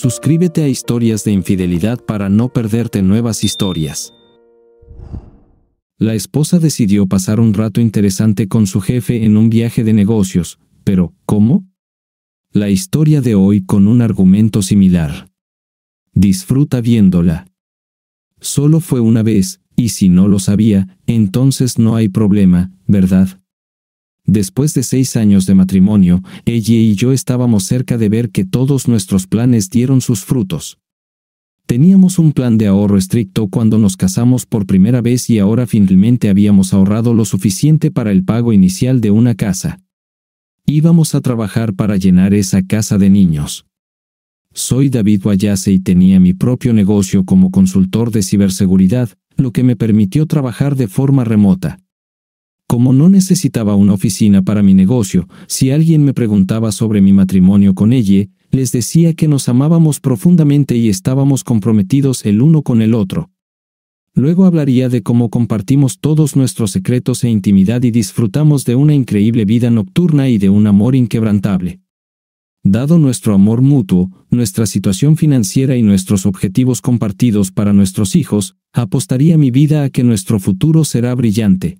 Suscríbete a Historias de Infidelidad para no perderte nuevas historias. La esposa decidió pasar un rato interesante con su jefe en un viaje de negocios, pero ¿cómo? La historia de hoy con un argumento similar. Disfruta viéndola. Solo fue una vez, y si no lo sabía, entonces no hay problema, ¿verdad? Después de seis años de matrimonio, ella y yo estábamos cerca de ver que todos nuestros planes dieron sus frutos. Teníamos un plan de ahorro estricto cuando nos casamos por primera vez y ahora finalmente habíamos ahorrado lo suficiente para el pago inicial de una casa. Íbamos a trabajar para llenar esa casa de niños. Soy David Wayase y tenía mi propio negocio como consultor de ciberseguridad, lo que me permitió trabajar de forma remota. Como no necesitaba una oficina para mi negocio, si alguien me preguntaba sobre mi matrimonio con ella, les decía que nos amábamos profundamente y estábamos comprometidos el uno con el otro. Luego hablaría de cómo compartimos todos nuestros secretos e intimidad y disfrutamos de una increíble vida nocturna y de un amor inquebrantable. Dado nuestro amor mutuo, nuestra situación financiera y nuestros objetivos compartidos para nuestros hijos, apostaría mi vida a que nuestro futuro será brillante.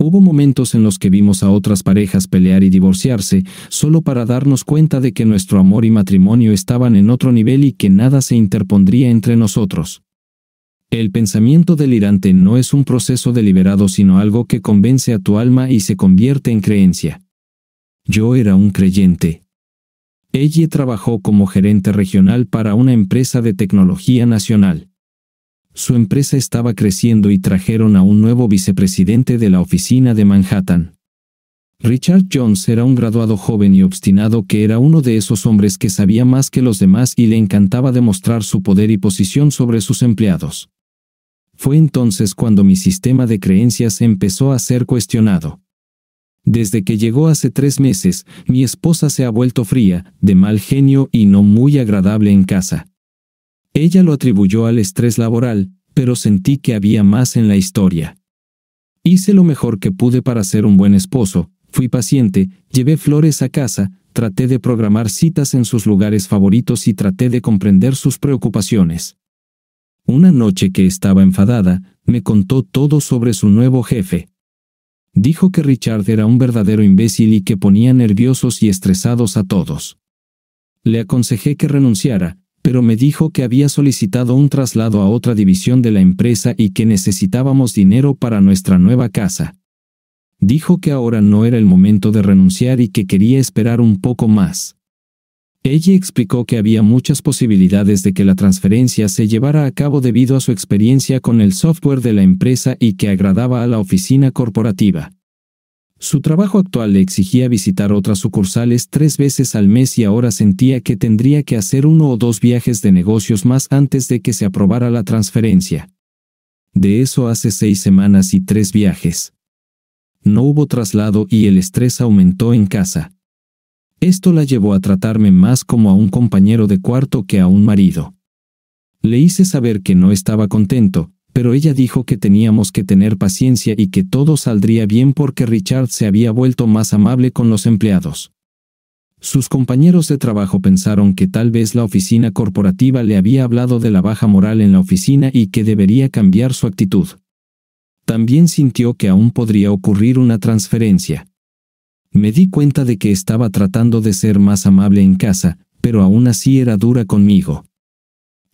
Hubo momentos en los que vimos a otras parejas pelear y divorciarse, solo para darnos cuenta de que nuestro amor y matrimonio estaban en otro nivel y que nada se interpondría entre nosotros. El pensamiento delirante no es un proceso deliberado sino algo que convence a tu alma y se convierte en creencia. Yo era un creyente. Ella trabajó como gerente regional para una empresa de tecnología nacional su empresa estaba creciendo y trajeron a un nuevo vicepresidente de la oficina de Manhattan. Richard Jones era un graduado joven y obstinado que era uno de esos hombres que sabía más que los demás y le encantaba demostrar su poder y posición sobre sus empleados. Fue entonces cuando mi sistema de creencias empezó a ser cuestionado. Desde que llegó hace tres meses, mi esposa se ha vuelto fría, de mal genio y no muy agradable en casa. Ella lo atribuyó al estrés laboral, pero sentí que había más en la historia. Hice lo mejor que pude para ser un buen esposo, fui paciente, llevé flores a casa, traté de programar citas en sus lugares favoritos y traté de comprender sus preocupaciones. Una noche que estaba enfadada, me contó todo sobre su nuevo jefe. Dijo que Richard era un verdadero imbécil y que ponía nerviosos y estresados a todos. Le aconsejé que renunciara, pero me dijo que había solicitado un traslado a otra división de la empresa y que necesitábamos dinero para nuestra nueva casa. Dijo que ahora no era el momento de renunciar y que quería esperar un poco más. Ella explicó que había muchas posibilidades de que la transferencia se llevara a cabo debido a su experiencia con el software de la empresa y que agradaba a la oficina corporativa. Su trabajo actual le exigía visitar otras sucursales tres veces al mes y ahora sentía que tendría que hacer uno o dos viajes de negocios más antes de que se aprobara la transferencia. De eso hace seis semanas y tres viajes. No hubo traslado y el estrés aumentó en casa. Esto la llevó a tratarme más como a un compañero de cuarto que a un marido. Le hice saber que no estaba contento, pero ella dijo que teníamos que tener paciencia y que todo saldría bien porque Richard se había vuelto más amable con los empleados. Sus compañeros de trabajo pensaron que tal vez la oficina corporativa le había hablado de la baja moral en la oficina y que debería cambiar su actitud. También sintió que aún podría ocurrir una transferencia. Me di cuenta de que estaba tratando de ser más amable en casa, pero aún así era dura conmigo.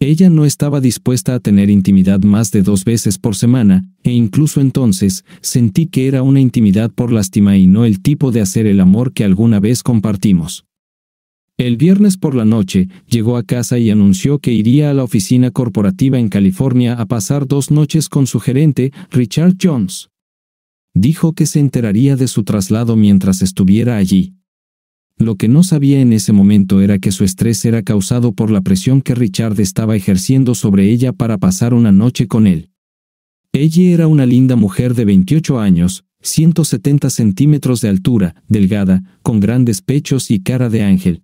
Ella no estaba dispuesta a tener intimidad más de dos veces por semana, e incluso entonces sentí que era una intimidad por lástima y no el tipo de hacer el amor que alguna vez compartimos. El viernes por la noche, llegó a casa y anunció que iría a la oficina corporativa en California a pasar dos noches con su gerente, Richard Jones. Dijo que se enteraría de su traslado mientras estuviera allí. Lo que no sabía en ese momento era que su estrés era causado por la presión que Richard estaba ejerciendo sobre ella para pasar una noche con él. Ella era una linda mujer de 28 años, 170 centímetros de altura, delgada, con grandes pechos y cara de ángel.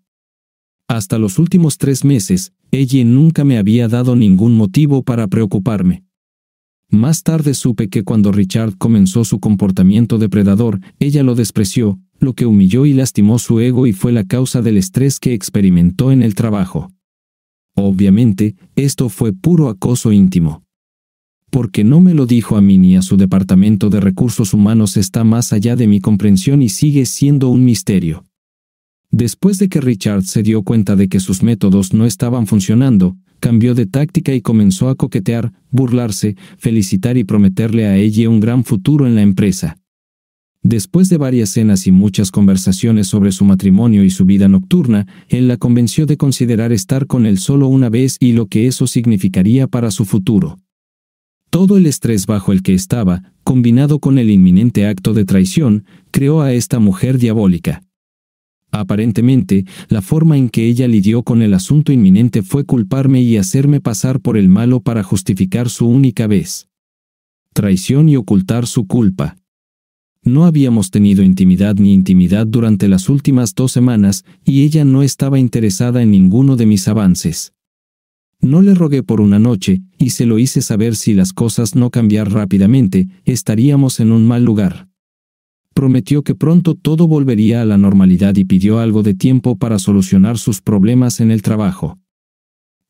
Hasta los últimos tres meses, ella nunca me había dado ningún motivo para preocuparme. Más tarde supe que cuando Richard comenzó su comportamiento depredador, ella lo despreció, lo que humilló y lastimó su ego y fue la causa del estrés que experimentó en el trabajo. Obviamente, esto fue puro acoso íntimo. Porque no me lo dijo a mí ni a su departamento de recursos humanos está más allá de mi comprensión y sigue siendo un misterio. Después de que Richard se dio cuenta de que sus métodos no estaban funcionando, cambió de táctica y comenzó a coquetear, burlarse, felicitar y prometerle a ella un gran futuro en la empresa. Después de varias cenas y muchas conversaciones sobre su matrimonio y su vida nocturna, él la convenció de considerar estar con él solo una vez y lo que eso significaría para su futuro. Todo el estrés bajo el que estaba, combinado con el inminente acto de traición, creó a esta mujer diabólica. Aparentemente, la forma en que ella lidió con el asunto inminente fue culparme y hacerme pasar por el malo para justificar su única vez. Traición y ocultar su culpa. No habíamos tenido intimidad ni intimidad durante las últimas dos semanas y ella no estaba interesada en ninguno de mis avances. No le rogué por una noche, y se lo hice saber si las cosas no cambiar rápidamente, estaríamos en un mal lugar. Prometió que pronto todo volvería a la normalidad y pidió algo de tiempo para solucionar sus problemas en el trabajo.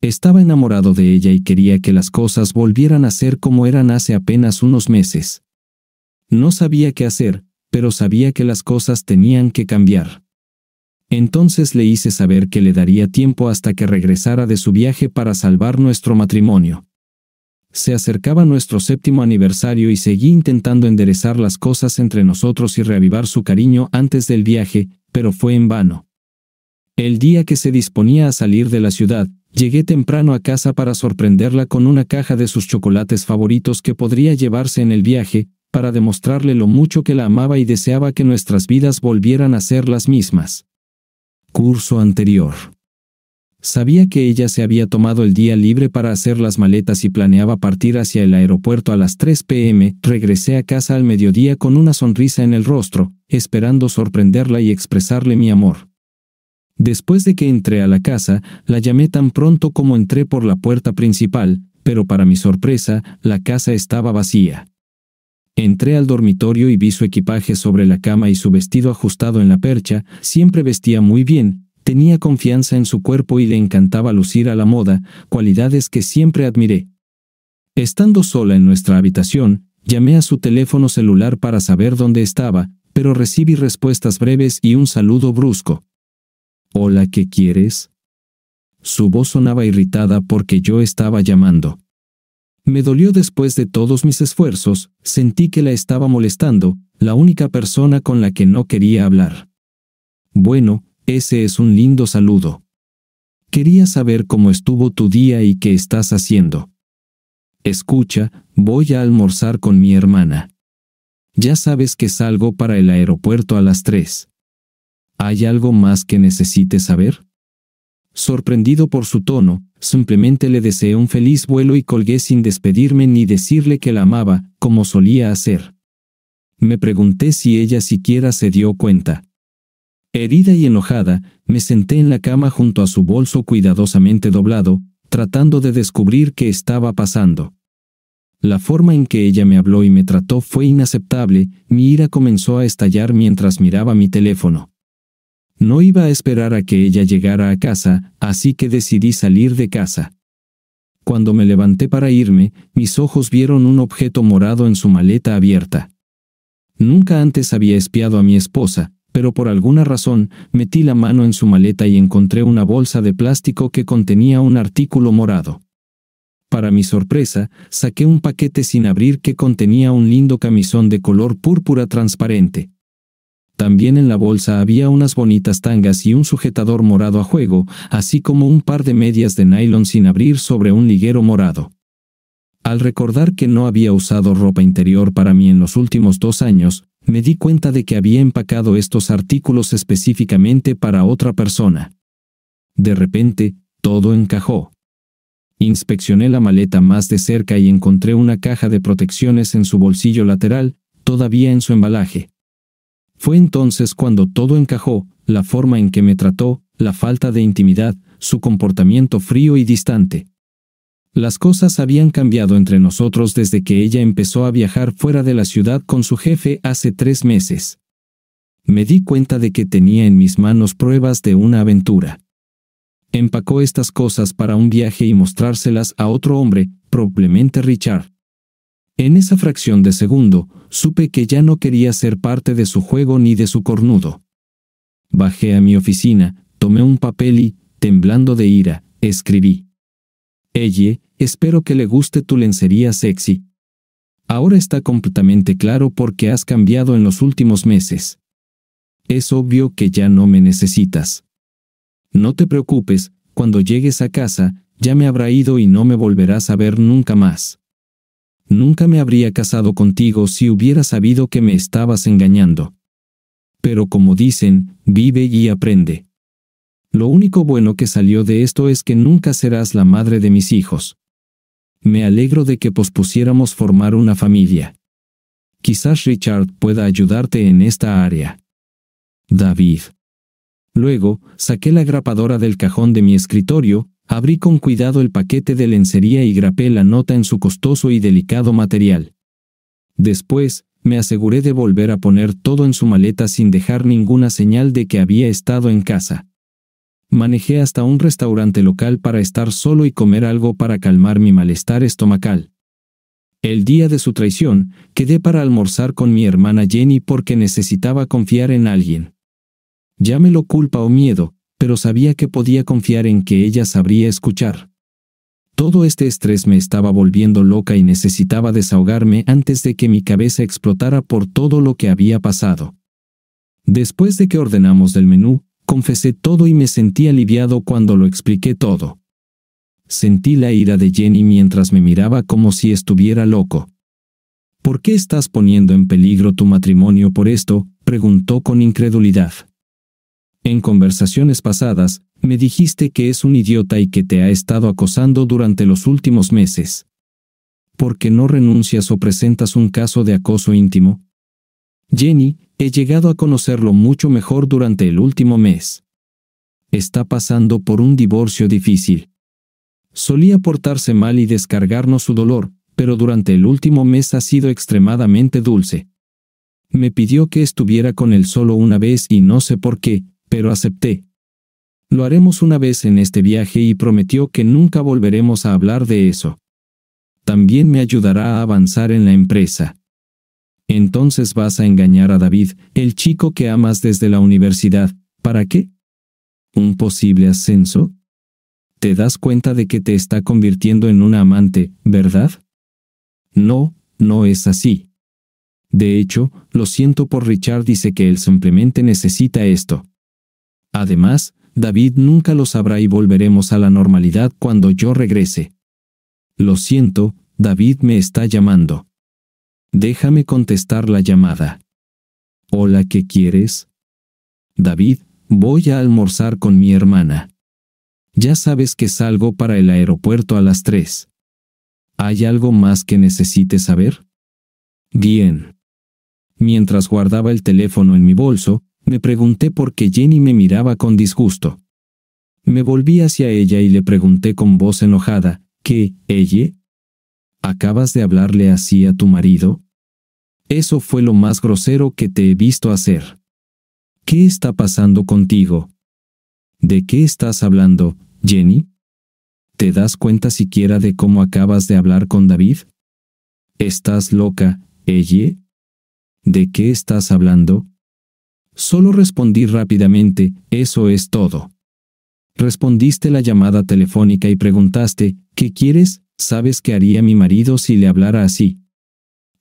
Estaba enamorado de ella y quería que las cosas volvieran a ser como eran hace apenas unos meses. No sabía qué hacer, pero sabía que las cosas tenían que cambiar. Entonces le hice saber que le daría tiempo hasta que regresara de su viaje para salvar nuestro matrimonio. Se acercaba nuestro séptimo aniversario y seguí intentando enderezar las cosas entre nosotros y reavivar su cariño antes del viaje, pero fue en vano. El día que se disponía a salir de la ciudad, llegué temprano a casa para sorprenderla con una caja de sus chocolates favoritos que podría llevarse en el viaje, para demostrarle lo mucho que la amaba y deseaba que nuestras vidas volvieran a ser las mismas. Curso anterior. Sabía que ella se había tomado el día libre para hacer las maletas y planeaba partir hacia el aeropuerto a las 3 pm, regresé a casa al mediodía con una sonrisa en el rostro, esperando sorprenderla y expresarle mi amor. Después de que entré a la casa, la llamé tan pronto como entré por la puerta principal, pero para mi sorpresa, la casa estaba vacía. Entré al dormitorio y vi su equipaje sobre la cama y su vestido ajustado en la percha, siempre vestía muy bien, tenía confianza en su cuerpo y le encantaba lucir a la moda, cualidades que siempre admiré. Estando sola en nuestra habitación, llamé a su teléfono celular para saber dónde estaba, pero recibí respuestas breves y un saludo brusco. Hola, ¿qué quieres? Su voz sonaba irritada porque yo estaba llamando. Me dolió después de todos mis esfuerzos, sentí que la estaba molestando, la única persona con la que no quería hablar. Bueno, ese es un lindo saludo. Quería saber cómo estuvo tu día y qué estás haciendo. Escucha, voy a almorzar con mi hermana. Ya sabes que salgo para el aeropuerto a las 3. ¿Hay algo más que necesites saber? Sorprendido por su tono, simplemente le deseé un feliz vuelo y colgué sin despedirme ni decirle que la amaba, como solía hacer. Me pregunté si ella siquiera se dio cuenta. Herida y enojada, me senté en la cama junto a su bolso cuidadosamente doblado, tratando de descubrir qué estaba pasando. La forma en que ella me habló y me trató fue inaceptable, mi ira comenzó a estallar mientras miraba mi teléfono. No iba a esperar a que ella llegara a casa, así que decidí salir de casa. Cuando me levanté para irme, mis ojos vieron un objeto morado en su maleta abierta. Nunca antes había espiado a mi esposa, pero por alguna razón, metí la mano en su maleta y encontré una bolsa de plástico que contenía un artículo morado. Para mi sorpresa, saqué un paquete sin abrir que contenía un lindo camisón de color púrpura transparente. También en la bolsa había unas bonitas tangas y un sujetador morado a juego, así como un par de medias de nylon sin abrir sobre un liguero morado. Al recordar que no había usado ropa interior para mí en los últimos dos años, me di cuenta de que había empacado estos artículos específicamente para otra persona. De repente, todo encajó. Inspeccioné la maleta más de cerca y encontré una caja de protecciones en su bolsillo lateral, todavía en su embalaje. Fue entonces cuando todo encajó, la forma en que me trató, la falta de intimidad, su comportamiento frío y distante. Las cosas habían cambiado entre nosotros desde que ella empezó a viajar fuera de la ciudad con su jefe hace tres meses. Me di cuenta de que tenía en mis manos pruebas de una aventura. Empacó estas cosas para un viaje y mostrárselas a otro hombre, probablemente Richard. En esa fracción de segundo, supe que ya no quería ser parte de su juego ni de su cornudo. Bajé a mi oficina, tomé un papel y, temblando de ira, escribí. Elle, espero que le guste tu lencería sexy. Ahora está completamente claro por qué has cambiado en los últimos meses. Es obvio que ya no me necesitas. No te preocupes, cuando llegues a casa, ya me habrá ido y no me volverás a ver nunca más nunca me habría casado contigo si hubiera sabido que me estabas engañando. Pero como dicen, vive y aprende. Lo único bueno que salió de esto es que nunca serás la madre de mis hijos. Me alegro de que pospusiéramos formar una familia. Quizás Richard pueda ayudarte en esta área. David. Luego, saqué la grapadora del cajón de mi escritorio, Abrí con cuidado el paquete de lencería y grapé la nota en su costoso y delicado material. Después, me aseguré de volver a poner todo en su maleta sin dejar ninguna señal de que había estado en casa. Manejé hasta un restaurante local para estar solo y comer algo para calmar mi malestar estomacal. El día de su traición, quedé para almorzar con mi hermana Jenny porque necesitaba confiar en alguien. Llámelo culpa o miedo, pero sabía que podía confiar en que ella sabría escuchar. Todo este estrés me estaba volviendo loca y necesitaba desahogarme antes de que mi cabeza explotara por todo lo que había pasado. Después de que ordenamos del menú, confesé todo y me sentí aliviado cuando lo expliqué todo. Sentí la ira de Jenny mientras me miraba como si estuviera loco. ¿Por qué estás poniendo en peligro tu matrimonio por esto? preguntó con incredulidad. En conversaciones pasadas, me dijiste que es un idiota y que te ha estado acosando durante los últimos meses. ¿Por qué no renuncias o presentas un caso de acoso íntimo? Jenny, he llegado a conocerlo mucho mejor durante el último mes. Está pasando por un divorcio difícil. Solía portarse mal y descargarnos su dolor, pero durante el último mes ha sido extremadamente dulce. Me pidió que estuviera con él solo una vez y no sé por qué, pero acepté. Lo haremos una vez en este viaje y prometió que nunca volveremos a hablar de eso. También me ayudará a avanzar en la empresa. Entonces vas a engañar a David, el chico que amas desde la universidad. ¿Para qué? ¿Un posible ascenso? Te das cuenta de que te está convirtiendo en una amante, ¿verdad? No, no es así. De hecho, lo siento por Richard dice que él simplemente necesita esto. Además, David nunca lo sabrá y volveremos a la normalidad cuando yo regrese. Lo siento, David me está llamando. Déjame contestar la llamada. Hola, ¿qué quieres? David, voy a almorzar con mi hermana. Ya sabes que salgo para el aeropuerto a las tres. ¿Hay algo más que necesites saber? Bien. Mientras guardaba el teléfono en mi bolso, me pregunté por qué Jenny me miraba con disgusto. Me volví hacia ella y le pregunté con voz enojada, ¿qué, ella? ¿Acabas de hablarle así a tu marido? Eso fue lo más grosero que te he visto hacer. ¿Qué está pasando contigo? ¿De qué estás hablando, Jenny? ¿Te das cuenta siquiera de cómo acabas de hablar con David? ¿Estás loca, ella? ¿De qué estás hablando? Solo respondí rápidamente, eso es todo. Respondiste la llamada telefónica y preguntaste, ¿qué quieres? ¿Sabes qué haría mi marido si le hablara así?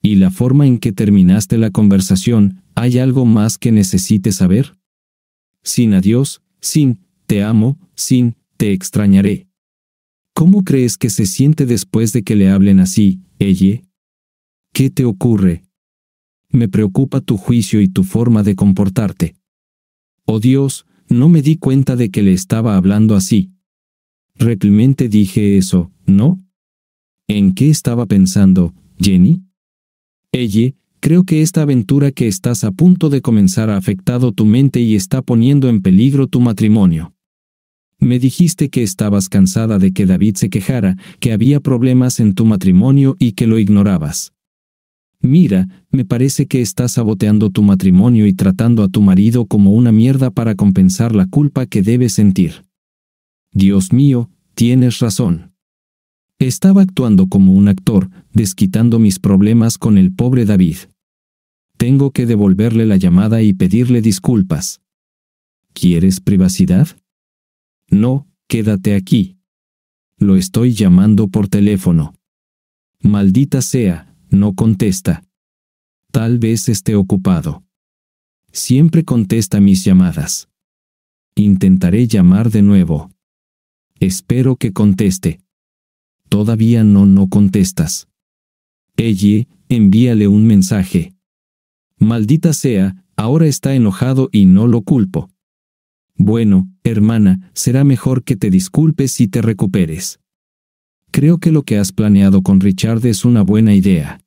Y la forma en que terminaste la conversación, ¿hay algo más que necesites saber? Sin adiós, sin, te amo, sin, te extrañaré. ¿Cómo crees que se siente después de que le hablen así, ella? ¿Qué te ocurre? me preocupa tu juicio y tu forma de comportarte. Oh Dios, no me di cuenta de que le estaba hablando así. Realmente dije eso, ¿no? ¿En qué estaba pensando, Jenny? Ella, creo que esta aventura que estás a punto de comenzar ha afectado tu mente y está poniendo en peligro tu matrimonio. Me dijiste que estabas cansada de que David se quejara, que había problemas en tu matrimonio y que lo ignorabas. Mira, me parece que estás saboteando tu matrimonio y tratando a tu marido como una mierda para compensar la culpa que debes sentir. Dios mío, tienes razón. Estaba actuando como un actor, desquitando mis problemas con el pobre David. Tengo que devolverle la llamada y pedirle disculpas. ¿Quieres privacidad? No, quédate aquí. Lo estoy llamando por teléfono. Maldita sea, no contesta. Tal vez esté ocupado. Siempre contesta mis llamadas. Intentaré llamar de nuevo. Espero que conteste. Todavía no, no contestas. Ella, envíale un mensaje. Maldita sea, ahora está enojado y no lo culpo. Bueno, hermana, será mejor que te disculpes y te recuperes. Creo que lo que has planeado con Richard es una buena idea.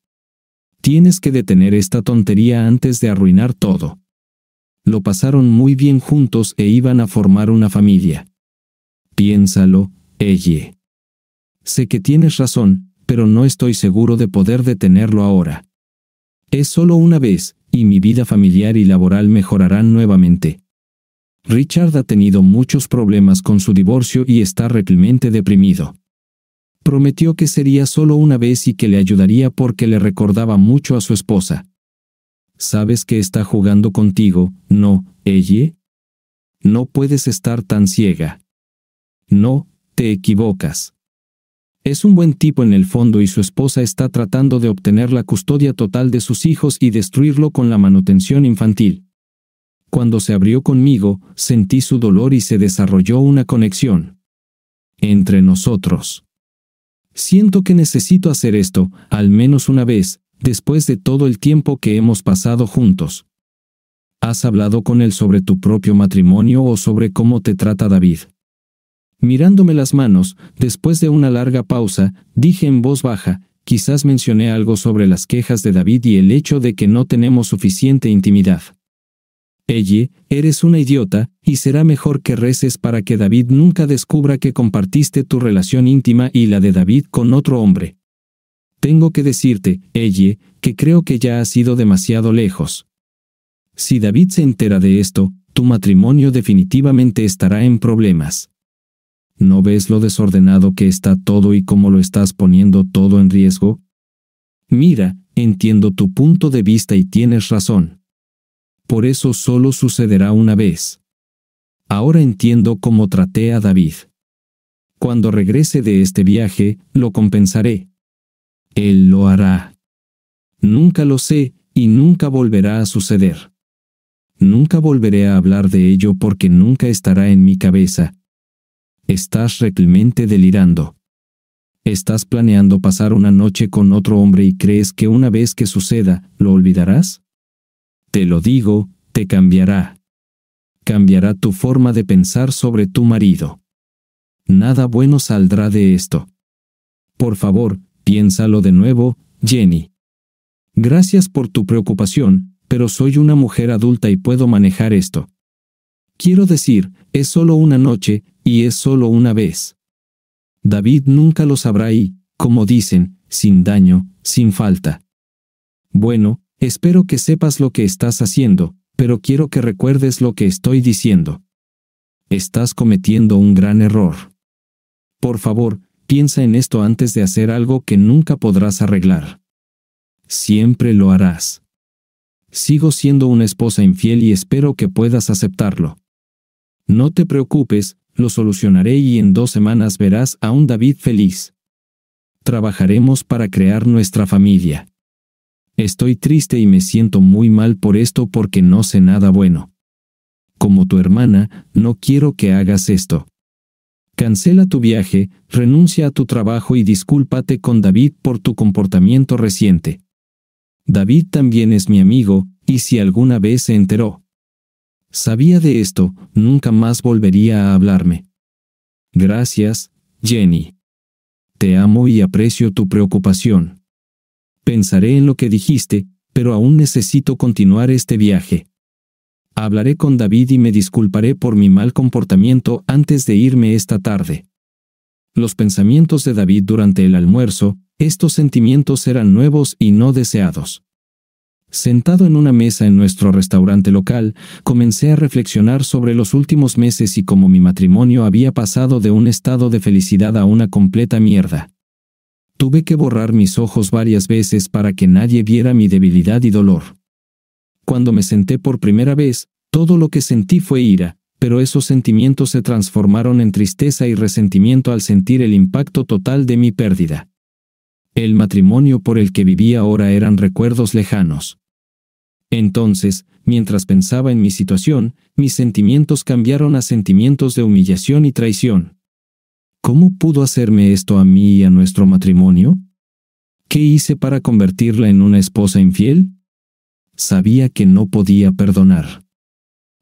Tienes que detener esta tontería antes de arruinar todo. Lo pasaron muy bien juntos e iban a formar una familia. Piénsalo, Elle. Sé que tienes razón, pero no estoy seguro de poder detenerlo ahora. Es solo una vez, y mi vida familiar y laboral mejorarán nuevamente. Richard ha tenido muchos problemas con su divorcio y está realmente deprimido prometió que sería solo una vez y que le ayudaría porque le recordaba mucho a su esposa. ¿Sabes que está jugando contigo, no, ella? No puedes estar tan ciega. No, te equivocas. Es un buen tipo en el fondo y su esposa está tratando de obtener la custodia total de sus hijos y destruirlo con la manutención infantil. Cuando se abrió conmigo, sentí su dolor y se desarrolló una conexión. Entre nosotros. Siento que necesito hacer esto, al menos una vez, después de todo el tiempo que hemos pasado juntos. ¿Has hablado con él sobre tu propio matrimonio o sobre cómo te trata David? Mirándome las manos, después de una larga pausa, dije en voz baja, quizás mencioné algo sobre las quejas de David y el hecho de que no tenemos suficiente intimidad. Ellie, eres una idiota, y será mejor que reces para que David nunca descubra que compartiste tu relación íntima y la de David con otro hombre. Tengo que decirte, Ellie, que creo que ya has ido demasiado lejos. Si David se entera de esto, tu matrimonio definitivamente estará en problemas. ¿No ves lo desordenado que está todo y cómo lo estás poniendo todo en riesgo? Mira, entiendo tu punto de vista y tienes razón por eso solo sucederá una vez. Ahora entiendo cómo traté a David. Cuando regrese de este viaje, lo compensaré. Él lo hará. Nunca lo sé, y nunca volverá a suceder. Nunca volveré a hablar de ello porque nunca estará en mi cabeza. Estás realmente delirando. Estás planeando pasar una noche con otro hombre y crees que una vez que suceda, lo olvidarás? te lo digo, te cambiará. Cambiará tu forma de pensar sobre tu marido. Nada bueno saldrá de esto. Por favor, piénsalo de nuevo, Jenny. Gracias por tu preocupación, pero soy una mujer adulta y puedo manejar esto. Quiero decir, es solo una noche, y es solo una vez. David nunca lo sabrá y, como dicen, sin daño, sin falta. Bueno, Espero que sepas lo que estás haciendo, pero quiero que recuerdes lo que estoy diciendo. Estás cometiendo un gran error. Por favor, piensa en esto antes de hacer algo que nunca podrás arreglar. Siempre lo harás. Sigo siendo una esposa infiel y espero que puedas aceptarlo. No te preocupes, lo solucionaré y en dos semanas verás a un David feliz. Trabajaremos para crear nuestra familia. Estoy triste y me siento muy mal por esto porque no sé nada bueno. Como tu hermana, no quiero que hagas esto. Cancela tu viaje, renuncia a tu trabajo y discúlpate con David por tu comportamiento reciente. David también es mi amigo, y si alguna vez se enteró. Sabía de esto, nunca más volvería a hablarme. Gracias, Jenny. Te amo y aprecio tu preocupación. Pensaré en lo que dijiste, pero aún necesito continuar este viaje. Hablaré con David y me disculparé por mi mal comportamiento antes de irme esta tarde. Los pensamientos de David durante el almuerzo, estos sentimientos eran nuevos y no deseados. Sentado en una mesa en nuestro restaurante local, comencé a reflexionar sobre los últimos meses y cómo mi matrimonio había pasado de un estado de felicidad a una completa mierda. Tuve que borrar mis ojos varias veces para que nadie viera mi debilidad y dolor. Cuando me senté por primera vez, todo lo que sentí fue ira, pero esos sentimientos se transformaron en tristeza y resentimiento al sentir el impacto total de mi pérdida. El matrimonio por el que vivía ahora eran recuerdos lejanos. Entonces, mientras pensaba en mi situación, mis sentimientos cambiaron a sentimientos de humillación y traición. ¿Cómo pudo hacerme esto a mí y a nuestro matrimonio? ¿Qué hice para convertirla en una esposa infiel? Sabía que no podía perdonar.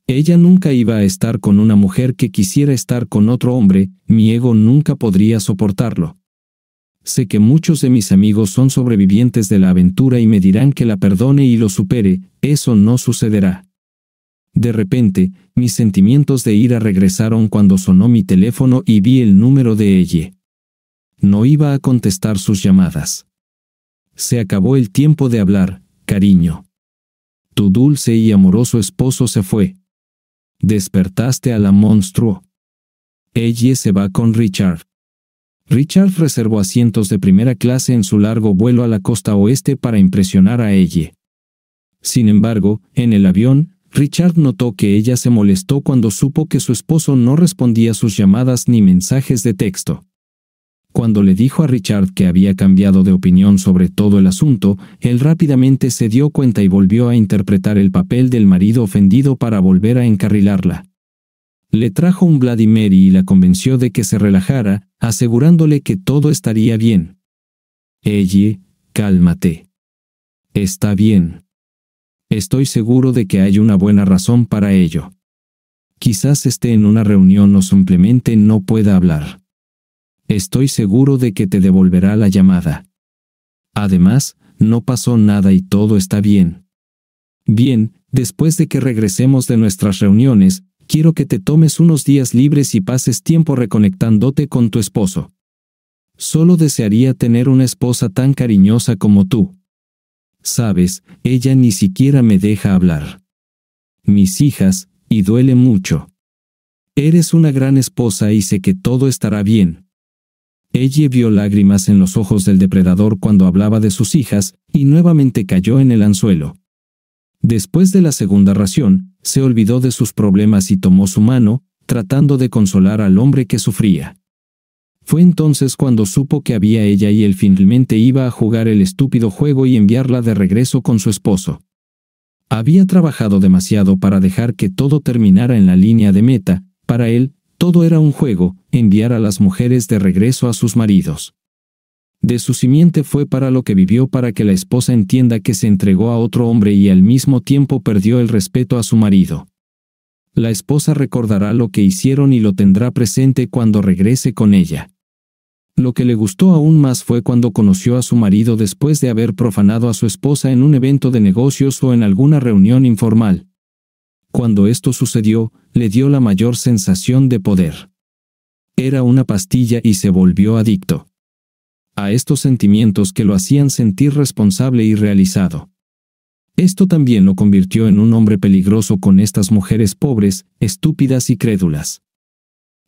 Ella nunca iba a estar con una mujer que quisiera estar con otro hombre, mi ego nunca podría soportarlo. Sé que muchos de mis amigos son sobrevivientes de la aventura y me dirán que la perdone y lo supere, eso no sucederá. De repente, mis sentimientos de ira regresaron cuando sonó mi teléfono y vi el número de ella. No iba a contestar sus llamadas. Se acabó el tiempo de hablar, cariño. Tu dulce y amoroso esposo se fue. Despertaste a la monstruo. Ella se va con Richard. Richard reservó asientos de primera clase en su largo vuelo a la costa oeste para impresionar a ella. Sin embargo, en el avión, Richard notó que ella se molestó cuando supo que su esposo no respondía sus llamadas ni mensajes de texto. Cuando le dijo a Richard que había cambiado de opinión sobre todo el asunto, él rápidamente se dio cuenta y volvió a interpretar el papel del marido ofendido para volver a encarrilarla. Le trajo un Vladimir y la convenció de que se relajara, asegurándole que todo estaría bien. Ellie, cálmate. Está bien. Estoy seguro de que hay una buena razón para ello. Quizás esté en una reunión o simplemente no pueda hablar. Estoy seguro de que te devolverá la llamada. Además, no pasó nada y todo está bien. Bien, después de que regresemos de nuestras reuniones, quiero que te tomes unos días libres y pases tiempo reconectándote con tu esposo. Solo desearía tener una esposa tan cariñosa como tú. Sabes, ella ni siquiera me deja hablar. Mis hijas, y duele mucho. Eres una gran esposa y sé que todo estará bien. Ella vio lágrimas en los ojos del depredador cuando hablaba de sus hijas, y nuevamente cayó en el anzuelo. Después de la segunda ración, se olvidó de sus problemas y tomó su mano, tratando de consolar al hombre que sufría. Fue entonces cuando supo que había ella y él finalmente iba a jugar el estúpido juego y enviarla de regreso con su esposo. Había trabajado demasiado para dejar que todo terminara en la línea de meta, para él, todo era un juego, enviar a las mujeres de regreso a sus maridos. De su simiente fue para lo que vivió para que la esposa entienda que se entregó a otro hombre y al mismo tiempo perdió el respeto a su marido. La esposa recordará lo que hicieron y lo tendrá presente cuando regrese con ella. Lo que le gustó aún más fue cuando conoció a su marido después de haber profanado a su esposa en un evento de negocios o en alguna reunión informal. Cuando esto sucedió, le dio la mayor sensación de poder. Era una pastilla y se volvió adicto. A estos sentimientos que lo hacían sentir responsable y realizado. Esto también lo convirtió en un hombre peligroso con estas mujeres pobres, estúpidas y crédulas.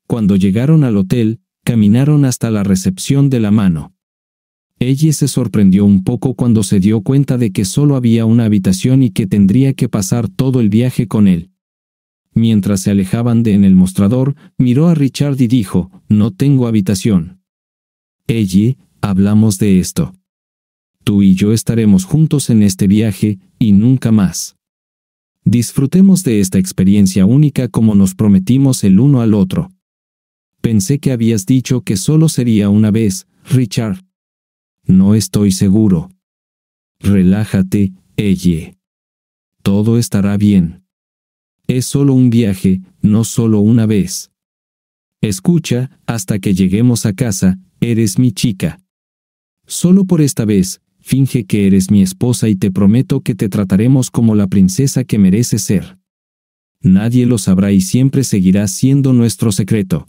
Cuando llegaron al hotel, caminaron hasta la recepción de la mano. Ella se sorprendió un poco cuando se dio cuenta de que solo había una habitación y que tendría que pasar todo el viaje con él. Mientras se alejaban de en el mostrador, miró a Richard y dijo, No tengo habitación. ella hablamos de esto. Tú y yo estaremos juntos en este viaje, y nunca más. Disfrutemos de esta experiencia única como nos prometimos el uno al otro. Pensé que habías dicho que solo sería una vez, Richard. No estoy seguro. Relájate, Elle. Todo estará bien. Es solo un viaje, no solo una vez. Escucha, hasta que lleguemos a casa, eres mi chica. Solo por esta vez, finge que eres mi esposa y te prometo que te trataremos como la princesa que mereces ser. Nadie lo sabrá y siempre seguirá siendo nuestro secreto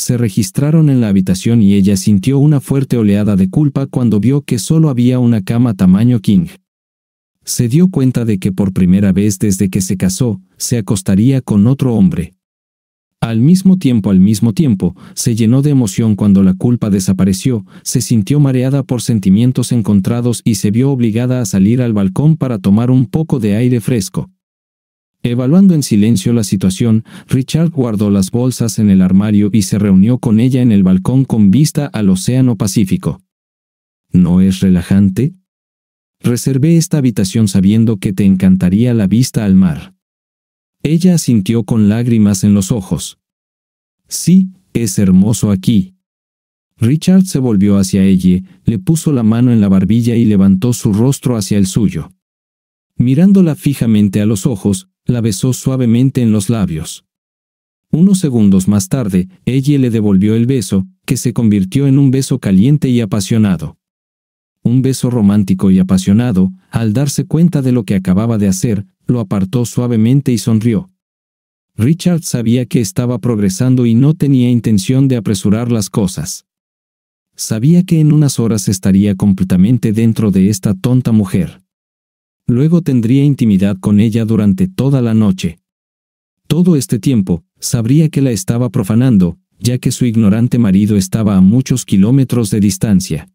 se registraron en la habitación y ella sintió una fuerte oleada de culpa cuando vio que solo había una cama tamaño king. Se dio cuenta de que por primera vez desde que se casó, se acostaría con otro hombre. Al mismo tiempo, al mismo tiempo, se llenó de emoción cuando la culpa desapareció, se sintió mareada por sentimientos encontrados y se vio obligada a salir al balcón para tomar un poco de aire fresco. Evaluando en silencio la situación, Richard guardó las bolsas en el armario y se reunió con ella en el balcón con vista al Océano Pacífico. ¿No es relajante? Reservé esta habitación sabiendo que te encantaría la vista al mar. Ella asintió con lágrimas en los ojos. Sí, es hermoso aquí. Richard se volvió hacia ella, le puso la mano en la barbilla y levantó su rostro hacia el suyo. Mirándola fijamente a los ojos, la besó suavemente en los labios. Unos segundos más tarde, ella le devolvió el beso, que se convirtió en un beso caliente y apasionado. Un beso romántico y apasionado, al darse cuenta de lo que acababa de hacer, lo apartó suavemente y sonrió. Richard sabía que estaba progresando y no tenía intención de apresurar las cosas. Sabía que en unas horas estaría completamente dentro de esta tonta mujer. Luego tendría intimidad con ella durante toda la noche. Todo este tiempo, sabría que la estaba profanando, ya que su ignorante marido estaba a muchos kilómetros de distancia.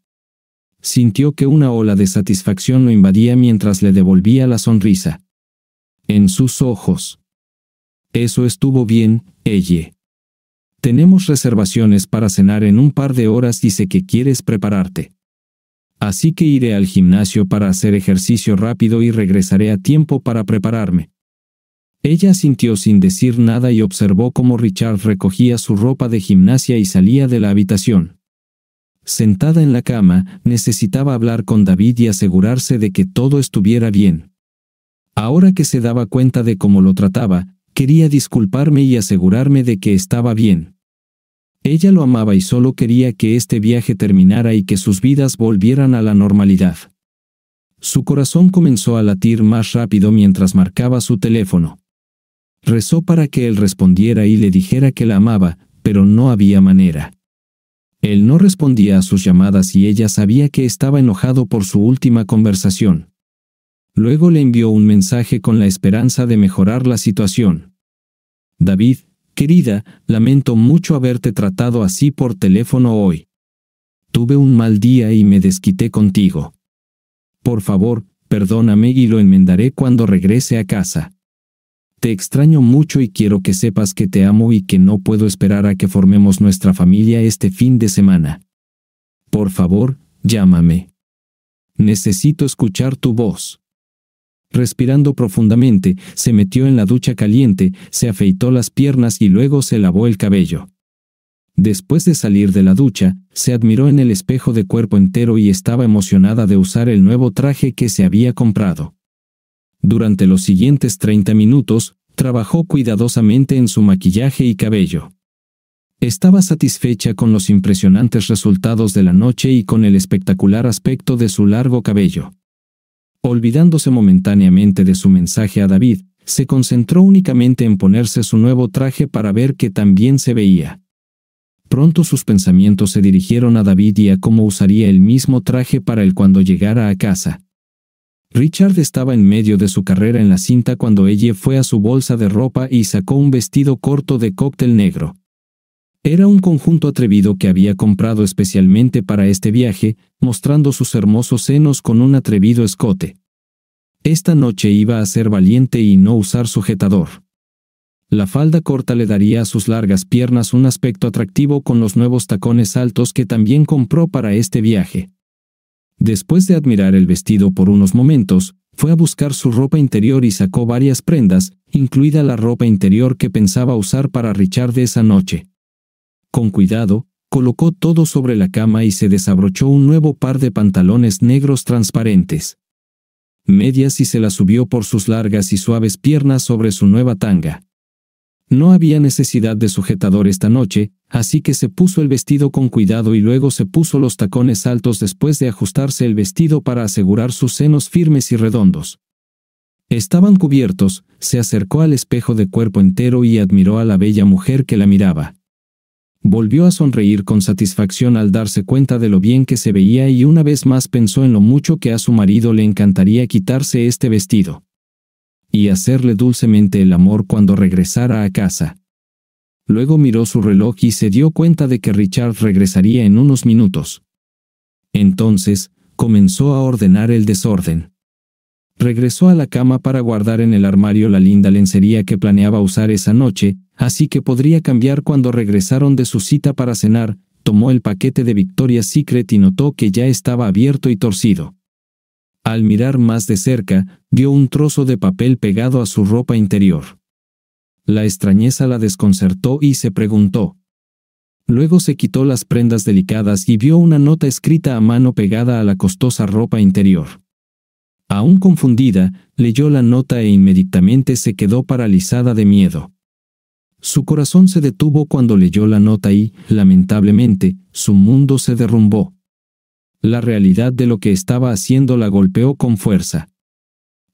Sintió que una ola de satisfacción lo invadía mientras le devolvía la sonrisa. En sus ojos. Eso estuvo bien, ella. Tenemos reservaciones para cenar en un par de horas, dice que quieres prepararte. Así que iré al gimnasio para hacer ejercicio rápido y regresaré a tiempo para prepararme. Ella sintió sin decir nada y observó cómo Richard recogía su ropa de gimnasia y salía de la habitación. Sentada en la cama, necesitaba hablar con David y asegurarse de que todo estuviera bien. Ahora que se daba cuenta de cómo lo trataba, quería disculparme y asegurarme de que estaba bien. Ella lo amaba y solo quería que este viaje terminara y que sus vidas volvieran a la normalidad. Su corazón comenzó a latir más rápido mientras marcaba su teléfono. Rezó para que él respondiera y le dijera que la amaba, pero no había manera. Él no respondía a sus llamadas y ella sabía que estaba enojado por su última conversación. Luego le envió un mensaje con la esperanza de mejorar la situación. David, Querida, lamento mucho haberte tratado así por teléfono hoy. Tuve un mal día y me desquité contigo. Por favor, perdóname y lo enmendaré cuando regrese a casa. Te extraño mucho y quiero que sepas que te amo y que no puedo esperar a que formemos nuestra familia este fin de semana. Por favor, llámame. Necesito escuchar tu voz. Respirando profundamente, se metió en la ducha caliente, se afeitó las piernas y luego se lavó el cabello. Después de salir de la ducha, se admiró en el espejo de cuerpo entero y estaba emocionada de usar el nuevo traje que se había comprado. Durante los siguientes 30 minutos, trabajó cuidadosamente en su maquillaje y cabello. Estaba satisfecha con los impresionantes resultados de la noche y con el espectacular aspecto de su largo cabello olvidándose momentáneamente de su mensaje a David, se concentró únicamente en ponerse su nuevo traje para ver que también se veía. Pronto sus pensamientos se dirigieron a David y a cómo usaría el mismo traje para él cuando llegara a casa. Richard estaba en medio de su carrera en la cinta cuando ella fue a su bolsa de ropa y sacó un vestido corto de cóctel negro. Era un conjunto atrevido que había comprado especialmente para este viaje, mostrando sus hermosos senos con un atrevido escote. Esta noche iba a ser valiente y no usar sujetador. La falda corta le daría a sus largas piernas un aspecto atractivo con los nuevos tacones altos que también compró para este viaje. Después de admirar el vestido por unos momentos, fue a buscar su ropa interior y sacó varias prendas, incluida la ropa interior que pensaba usar para Richard de esa noche. Con cuidado, colocó todo sobre la cama y se desabrochó un nuevo par de pantalones negros transparentes. Medias y se las subió por sus largas y suaves piernas sobre su nueva tanga. No había necesidad de sujetador esta noche, así que se puso el vestido con cuidado y luego se puso los tacones altos después de ajustarse el vestido para asegurar sus senos firmes y redondos. Estaban cubiertos, se acercó al espejo de cuerpo entero y admiró a la bella mujer que la miraba volvió a sonreír con satisfacción al darse cuenta de lo bien que se veía y una vez más pensó en lo mucho que a su marido le encantaría quitarse este vestido y hacerle dulcemente el amor cuando regresara a casa. Luego miró su reloj y se dio cuenta de que Richard regresaría en unos minutos. Entonces, comenzó a ordenar el desorden. Regresó a la cama para guardar en el armario la linda lencería que planeaba usar esa noche, así que podría cambiar cuando regresaron de su cita para cenar, tomó el paquete de Victoria's Secret y notó que ya estaba abierto y torcido. Al mirar más de cerca, vio un trozo de papel pegado a su ropa interior. La extrañeza la desconcertó y se preguntó. Luego se quitó las prendas delicadas y vio una nota escrita a mano pegada a la costosa ropa interior. Aún confundida, leyó la nota e inmediatamente se quedó paralizada de miedo. Su corazón se detuvo cuando leyó la nota y, lamentablemente, su mundo se derrumbó. La realidad de lo que estaba haciendo la golpeó con fuerza.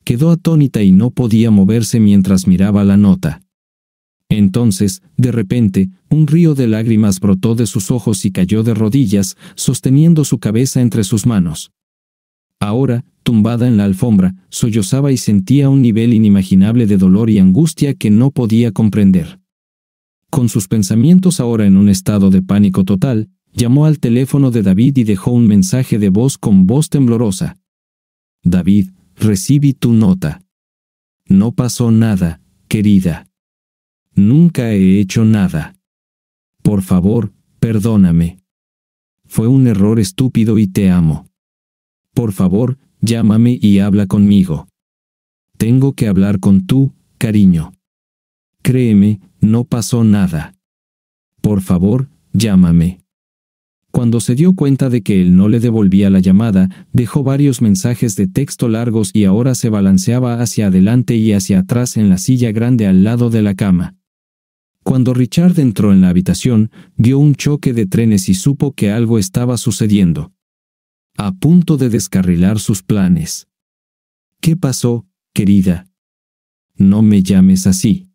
Quedó atónita y no podía moverse mientras miraba la nota. Entonces, de repente, un río de lágrimas brotó de sus ojos y cayó de rodillas, sosteniendo su cabeza entre sus manos. Ahora, tumbada en la alfombra, sollozaba y sentía un nivel inimaginable de dolor y angustia que no podía comprender. Con sus pensamientos ahora en un estado de pánico total, llamó al teléfono de David y dejó un mensaje de voz con voz temblorosa. David, recibí tu nota. No pasó nada, querida. Nunca he hecho nada. Por favor, perdóname. Fue un error estúpido y te amo. Por favor, llámame y habla conmigo. Tengo que hablar con tú, cariño. Créeme, no pasó nada. Por favor, llámame. Cuando se dio cuenta de que él no le devolvía la llamada, dejó varios mensajes de texto largos y ahora se balanceaba hacia adelante y hacia atrás en la silla grande al lado de la cama. Cuando Richard entró en la habitación, vio un choque de trenes y supo que algo estaba sucediendo a punto de descarrilar sus planes. ¿Qué pasó, querida? No me llames así.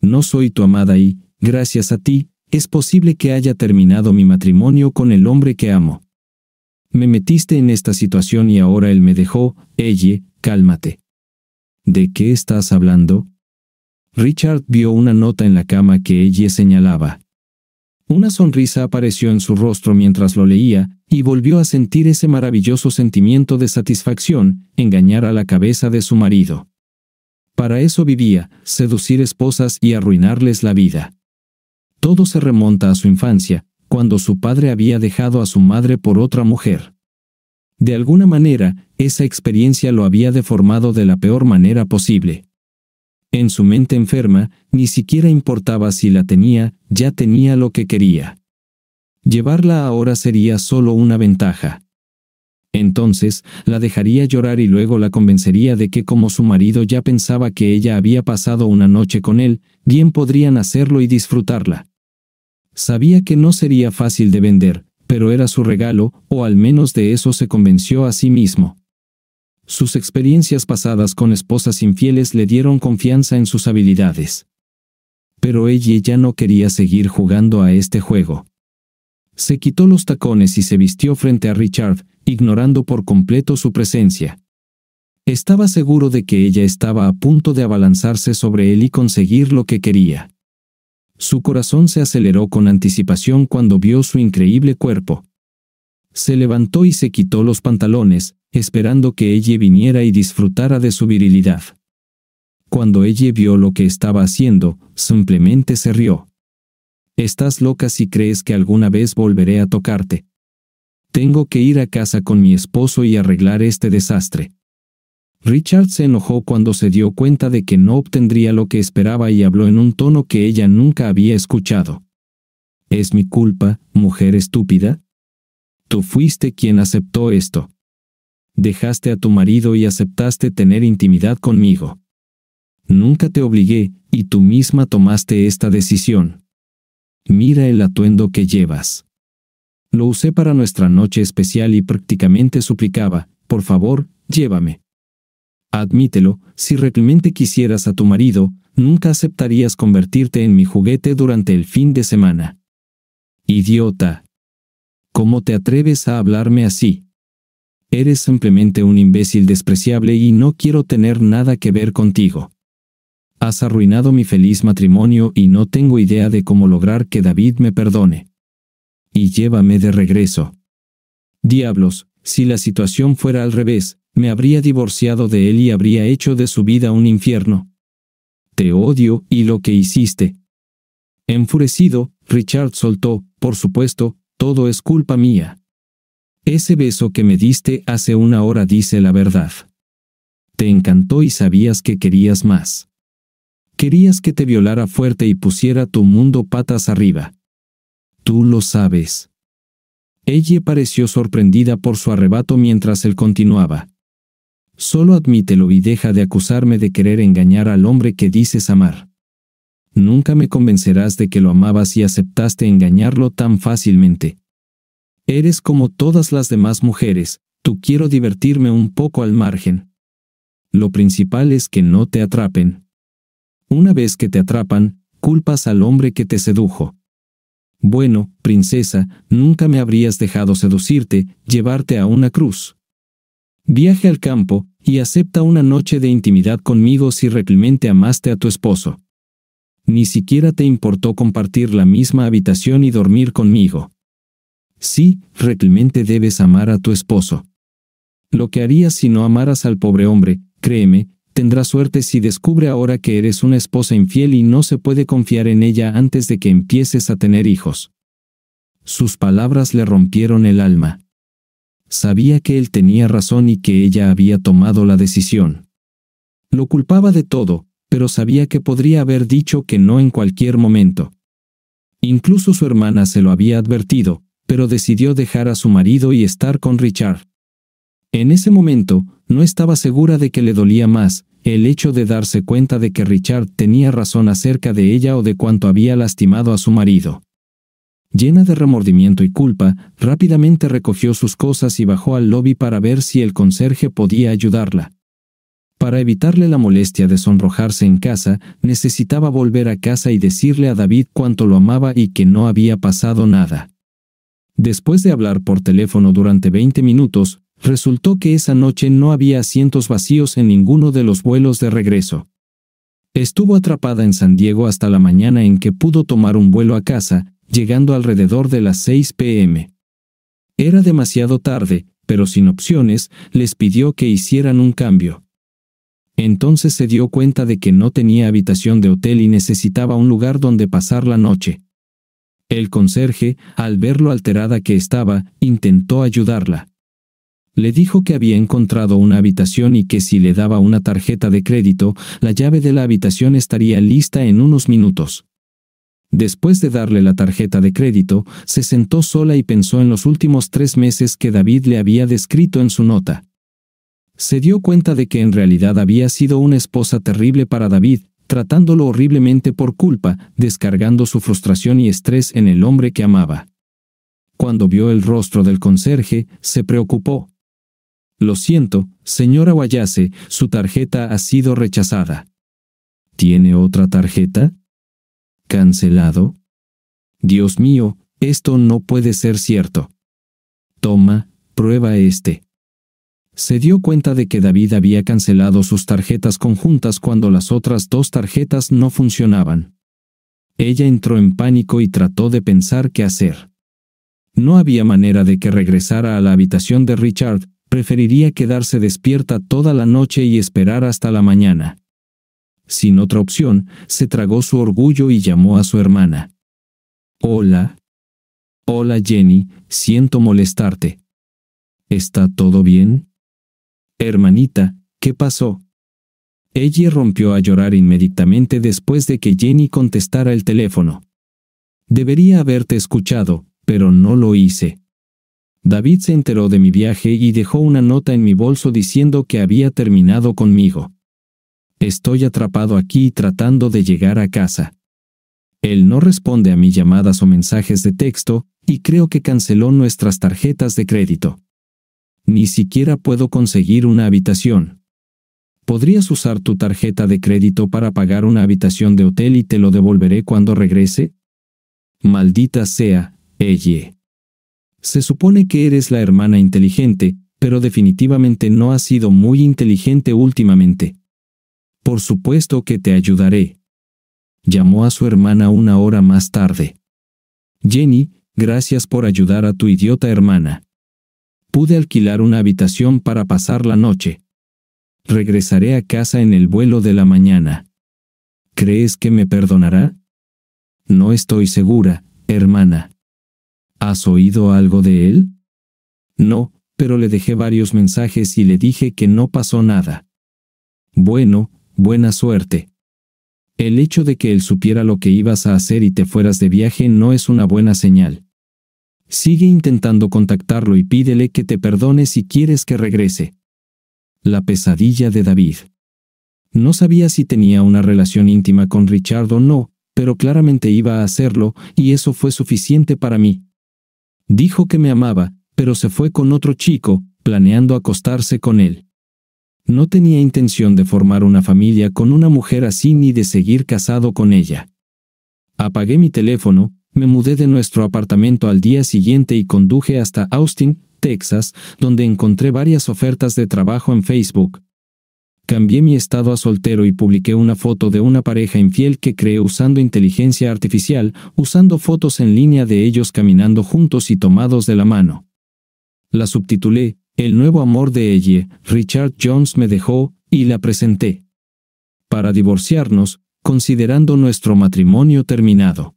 No soy tu amada y, gracias a ti, es posible que haya terminado mi matrimonio con el hombre que amo. Me metiste en esta situación y ahora él me dejó, ella, cálmate. ¿De qué estás hablando? Richard vio una nota en la cama que ella señalaba. Una sonrisa apareció en su rostro mientras lo leía, y volvió a sentir ese maravilloso sentimiento de satisfacción, engañar a la cabeza de su marido. Para eso vivía, seducir esposas y arruinarles la vida. Todo se remonta a su infancia, cuando su padre había dejado a su madre por otra mujer. De alguna manera, esa experiencia lo había deformado de la peor manera posible. En su mente enferma, ni siquiera importaba si la tenía, ya tenía lo que quería. Llevarla ahora sería solo una ventaja. Entonces, la dejaría llorar y luego la convencería de que como su marido ya pensaba que ella había pasado una noche con él, bien podrían hacerlo y disfrutarla. Sabía que no sería fácil de vender, pero era su regalo, o al menos de eso se convenció a sí mismo. Sus experiencias pasadas con esposas infieles le dieron confianza en sus habilidades. Pero ella ya no quería seguir jugando a este juego. Se quitó los tacones y se vistió frente a Richard, ignorando por completo su presencia. Estaba seguro de que ella estaba a punto de abalanzarse sobre él y conseguir lo que quería. Su corazón se aceleró con anticipación cuando vio su increíble cuerpo, se levantó y se quitó los pantalones, esperando que ella viniera y disfrutara de su virilidad. Cuando ella vio lo que estaba haciendo, simplemente se rió. Estás loca si crees que alguna vez volveré a tocarte. Tengo que ir a casa con mi esposo y arreglar este desastre. Richard se enojó cuando se dio cuenta de que no obtendría lo que esperaba y habló en un tono que ella nunca había escuchado. ¿Es mi culpa, mujer estúpida? Tú fuiste quien aceptó esto. Dejaste a tu marido y aceptaste tener intimidad conmigo. Nunca te obligué, y tú misma tomaste esta decisión. Mira el atuendo que llevas. Lo usé para nuestra noche especial y prácticamente suplicaba, por favor, llévame. Admítelo, si realmente quisieras a tu marido, nunca aceptarías convertirte en mi juguete durante el fin de semana. Idiota, ¿Cómo te atreves a hablarme así? Eres simplemente un imbécil despreciable y no quiero tener nada que ver contigo. Has arruinado mi feliz matrimonio y no tengo idea de cómo lograr que David me perdone. Y llévame de regreso. Diablos, si la situación fuera al revés, me habría divorciado de él y habría hecho de su vida un infierno. Te odio y lo que hiciste. Enfurecido, Richard soltó, por supuesto, todo es culpa mía. Ese beso que me diste hace una hora dice la verdad. Te encantó y sabías que querías más. Querías que te violara fuerte y pusiera tu mundo patas arriba. Tú lo sabes. Ella pareció sorprendida por su arrebato mientras él continuaba. Solo admítelo y deja de acusarme de querer engañar al hombre que dices amar nunca me convencerás de que lo amabas y aceptaste engañarlo tan fácilmente. Eres como todas las demás mujeres, tú quiero divertirme un poco al margen. Lo principal es que no te atrapen. Una vez que te atrapan, culpas al hombre que te sedujo. Bueno, princesa, nunca me habrías dejado seducirte, llevarte a una cruz. Viaje al campo, y acepta una noche de intimidad conmigo si realmente amaste a tu esposo ni siquiera te importó compartir la misma habitación y dormir conmigo. Sí, realmente debes amar a tu esposo. Lo que harías si no amaras al pobre hombre, créeme, tendrá suerte si descubre ahora que eres una esposa infiel y no se puede confiar en ella antes de que empieces a tener hijos. Sus palabras le rompieron el alma. Sabía que él tenía razón y que ella había tomado la decisión. Lo culpaba de todo, pero sabía que podría haber dicho que no en cualquier momento. Incluso su hermana se lo había advertido, pero decidió dejar a su marido y estar con Richard. En ese momento, no estaba segura de que le dolía más, el hecho de darse cuenta de que Richard tenía razón acerca de ella o de cuánto había lastimado a su marido. Llena de remordimiento y culpa, rápidamente recogió sus cosas y bajó al lobby para ver si el conserje podía ayudarla. Para evitarle la molestia de sonrojarse en casa, necesitaba volver a casa y decirle a David cuánto lo amaba y que no había pasado nada. Después de hablar por teléfono durante 20 minutos, resultó que esa noche no había asientos vacíos en ninguno de los vuelos de regreso. Estuvo atrapada en San Diego hasta la mañana en que pudo tomar un vuelo a casa, llegando alrededor de las 6 pm. Era demasiado tarde, pero sin opciones, les pidió que hicieran un cambio. Entonces se dio cuenta de que no tenía habitación de hotel y necesitaba un lugar donde pasar la noche. El conserje, al ver lo alterada que estaba, intentó ayudarla. Le dijo que había encontrado una habitación y que si le daba una tarjeta de crédito, la llave de la habitación estaría lista en unos minutos. Después de darle la tarjeta de crédito, se sentó sola y pensó en los últimos tres meses que David le había descrito en su nota se dio cuenta de que en realidad había sido una esposa terrible para David, tratándolo horriblemente por culpa, descargando su frustración y estrés en el hombre que amaba. Cuando vio el rostro del conserje, se preocupó. Lo siento, señora Wayase, su tarjeta ha sido rechazada. ¿Tiene otra tarjeta? ¿Cancelado? Dios mío, esto no puede ser cierto. Toma, prueba este se dio cuenta de que David había cancelado sus tarjetas conjuntas cuando las otras dos tarjetas no funcionaban. Ella entró en pánico y trató de pensar qué hacer. No había manera de que regresara a la habitación de Richard, preferiría quedarse despierta toda la noche y esperar hasta la mañana. Sin otra opción, se tragó su orgullo y llamó a su hermana. Hola. Hola Jenny, siento molestarte. ¿Está todo bien? Hermanita, ¿qué pasó? Ella rompió a llorar inmediatamente después de que Jenny contestara el teléfono. Debería haberte escuchado, pero no lo hice. David se enteró de mi viaje y dejó una nota en mi bolso diciendo que había terminado conmigo. Estoy atrapado aquí tratando de llegar a casa. Él no responde a mis llamadas o mensajes de texto, y creo que canceló nuestras tarjetas de crédito. Ni siquiera puedo conseguir una habitación. ¿Podrías usar tu tarjeta de crédito para pagar una habitación de hotel y te lo devolveré cuando regrese? Maldita sea, ella. Se supone que eres la hermana inteligente, pero definitivamente no has sido muy inteligente últimamente. Por supuesto que te ayudaré. Llamó a su hermana una hora más tarde. Jenny, gracias por ayudar a tu idiota hermana pude alquilar una habitación para pasar la noche. Regresaré a casa en el vuelo de la mañana. ¿Crees que me perdonará? No estoy segura, hermana. ¿Has oído algo de él? No, pero le dejé varios mensajes y le dije que no pasó nada. Bueno, buena suerte. El hecho de que él supiera lo que ibas a hacer y te fueras de viaje no es una buena señal. Sigue intentando contactarlo y pídele que te perdone si quieres que regrese. La pesadilla de David. No sabía si tenía una relación íntima con Richard o no, pero claramente iba a hacerlo, y eso fue suficiente para mí. Dijo que me amaba, pero se fue con otro chico, planeando acostarse con él. No tenía intención de formar una familia con una mujer así ni de seguir casado con ella. Apagué mi teléfono, me mudé de nuestro apartamento al día siguiente y conduje hasta Austin, Texas, donde encontré varias ofertas de trabajo en Facebook. Cambié mi estado a soltero y publiqué una foto de una pareja infiel que creé usando inteligencia artificial, usando fotos en línea de ellos caminando juntos y tomados de la mano. La subtitulé, El nuevo amor de ella, Richard Jones me dejó, y la presenté. Para divorciarnos, considerando nuestro matrimonio terminado.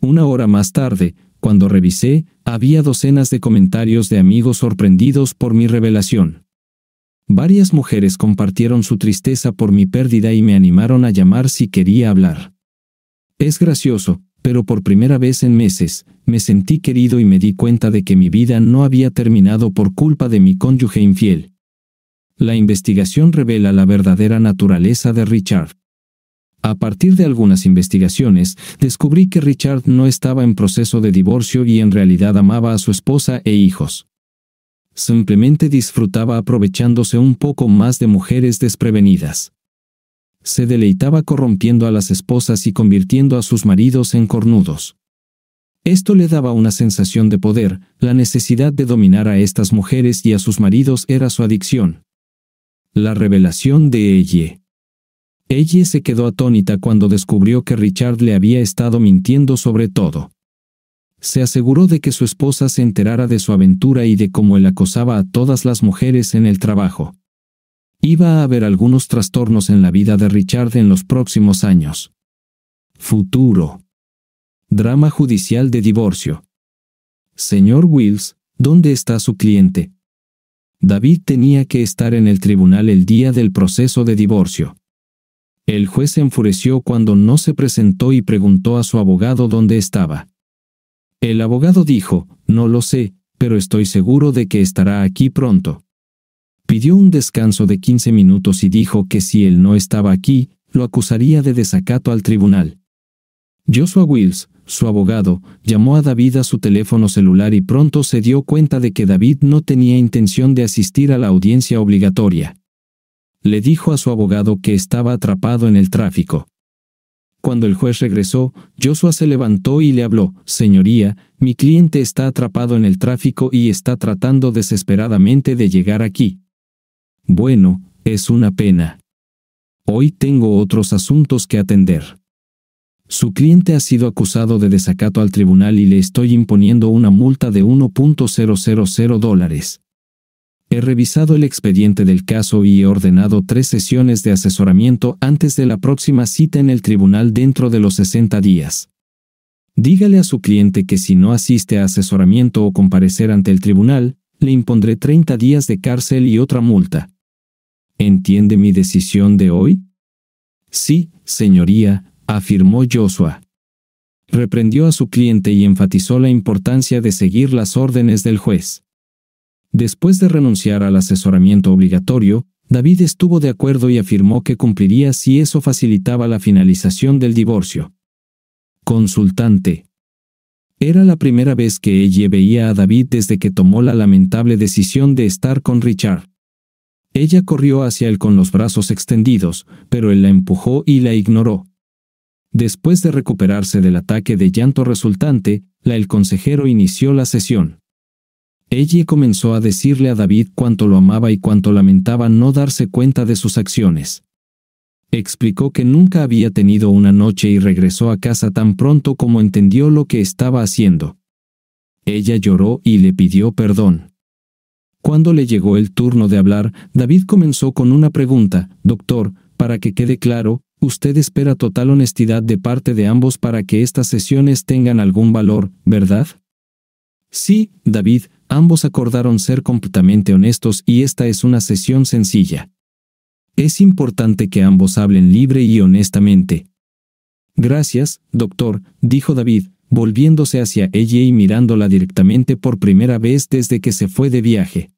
Una hora más tarde, cuando revisé, había docenas de comentarios de amigos sorprendidos por mi revelación. Varias mujeres compartieron su tristeza por mi pérdida y me animaron a llamar si quería hablar. Es gracioso, pero por primera vez en meses, me sentí querido y me di cuenta de que mi vida no había terminado por culpa de mi cónyuge infiel. La investigación revela la verdadera naturaleza de Richard. A partir de algunas investigaciones, descubrí que Richard no estaba en proceso de divorcio y en realidad amaba a su esposa e hijos. Simplemente disfrutaba aprovechándose un poco más de mujeres desprevenidas. Se deleitaba corrompiendo a las esposas y convirtiendo a sus maridos en cornudos. Esto le daba una sensación de poder, la necesidad de dominar a estas mujeres y a sus maridos era su adicción. La revelación de ella ella se quedó atónita cuando descubrió que Richard le había estado mintiendo sobre todo. Se aseguró de que su esposa se enterara de su aventura y de cómo él acosaba a todas las mujeres en el trabajo. Iba a haber algunos trastornos en la vida de Richard en los próximos años. Futuro. Drama judicial de divorcio. Señor Wills, ¿dónde está su cliente? David tenía que estar en el tribunal el día del proceso de divorcio. El juez se enfureció cuando no se presentó y preguntó a su abogado dónde estaba. El abogado dijo, no lo sé, pero estoy seguro de que estará aquí pronto. Pidió un descanso de 15 minutos y dijo que si él no estaba aquí, lo acusaría de desacato al tribunal. Joshua Wills, su abogado, llamó a David a su teléfono celular y pronto se dio cuenta de que David no tenía intención de asistir a la audiencia obligatoria le dijo a su abogado que estaba atrapado en el tráfico. Cuando el juez regresó, Joshua se levantó y le habló, Señoría, mi cliente está atrapado en el tráfico y está tratando desesperadamente de llegar aquí. Bueno, es una pena. Hoy tengo otros asuntos que atender. Su cliente ha sido acusado de desacato al tribunal y le estoy imponiendo una multa de 1.000 dólares. He revisado el expediente del caso y he ordenado tres sesiones de asesoramiento antes de la próxima cita en el tribunal dentro de los 60 días. Dígale a su cliente que si no asiste a asesoramiento o comparecer ante el tribunal, le impondré 30 días de cárcel y otra multa. ¿Entiende mi decisión de hoy? Sí, señoría, afirmó Joshua. Reprendió a su cliente y enfatizó la importancia de seguir las órdenes del juez. Después de renunciar al asesoramiento obligatorio, David estuvo de acuerdo y afirmó que cumpliría si eso facilitaba la finalización del divorcio. Consultante. Era la primera vez que ella veía a David desde que tomó la lamentable decisión de estar con Richard. Ella corrió hacia él con los brazos extendidos, pero él la empujó y la ignoró. Después de recuperarse del ataque de llanto resultante, la el consejero inició la sesión. Ella comenzó a decirle a David cuánto lo amaba y cuánto lamentaba no darse cuenta de sus acciones. Explicó que nunca había tenido una noche y regresó a casa tan pronto como entendió lo que estaba haciendo. Ella lloró y le pidió perdón. Cuando le llegó el turno de hablar, David comenzó con una pregunta, Doctor, para que quede claro, usted espera total honestidad de parte de ambos para que estas sesiones tengan algún valor, ¿verdad? Sí, David, ambos acordaron ser completamente honestos y esta es una sesión sencilla. Es importante que ambos hablen libre y honestamente. Gracias, doctor, dijo David, volviéndose hacia ella y mirándola directamente por primera vez desde que se fue de viaje.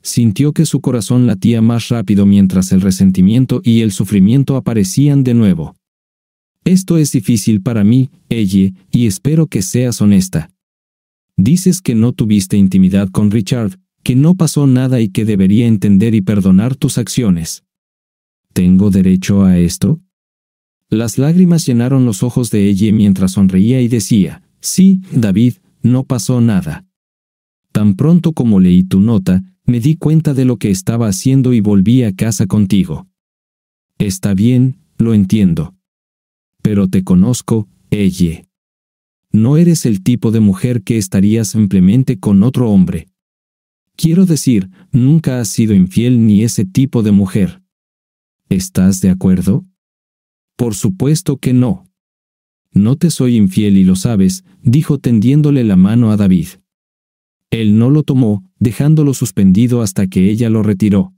Sintió que su corazón latía más rápido mientras el resentimiento y el sufrimiento aparecían de nuevo. Esto es difícil para mí, ella, y espero que seas honesta. Dices que no tuviste intimidad con Richard, que no pasó nada y que debería entender y perdonar tus acciones. ¿Tengo derecho a esto? Las lágrimas llenaron los ojos de ella mientras sonreía y decía, sí, David, no pasó nada. Tan pronto como leí tu nota, me di cuenta de lo que estaba haciendo y volví a casa contigo. Está bien, lo entiendo. Pero te conozco, ella. No eres el tipo de mujer que estaría simplemente con otro hombre. Quiero decir, nunca has sido infiel ni ese tipo de mujer. ¿Estás de acuerdo? Por supuesto que no. No te soy infiel y lo sabes, dijo tendiéndole la mano a David. Él no lo tomó, dejándolo suspendido hasta que ella lo retiró.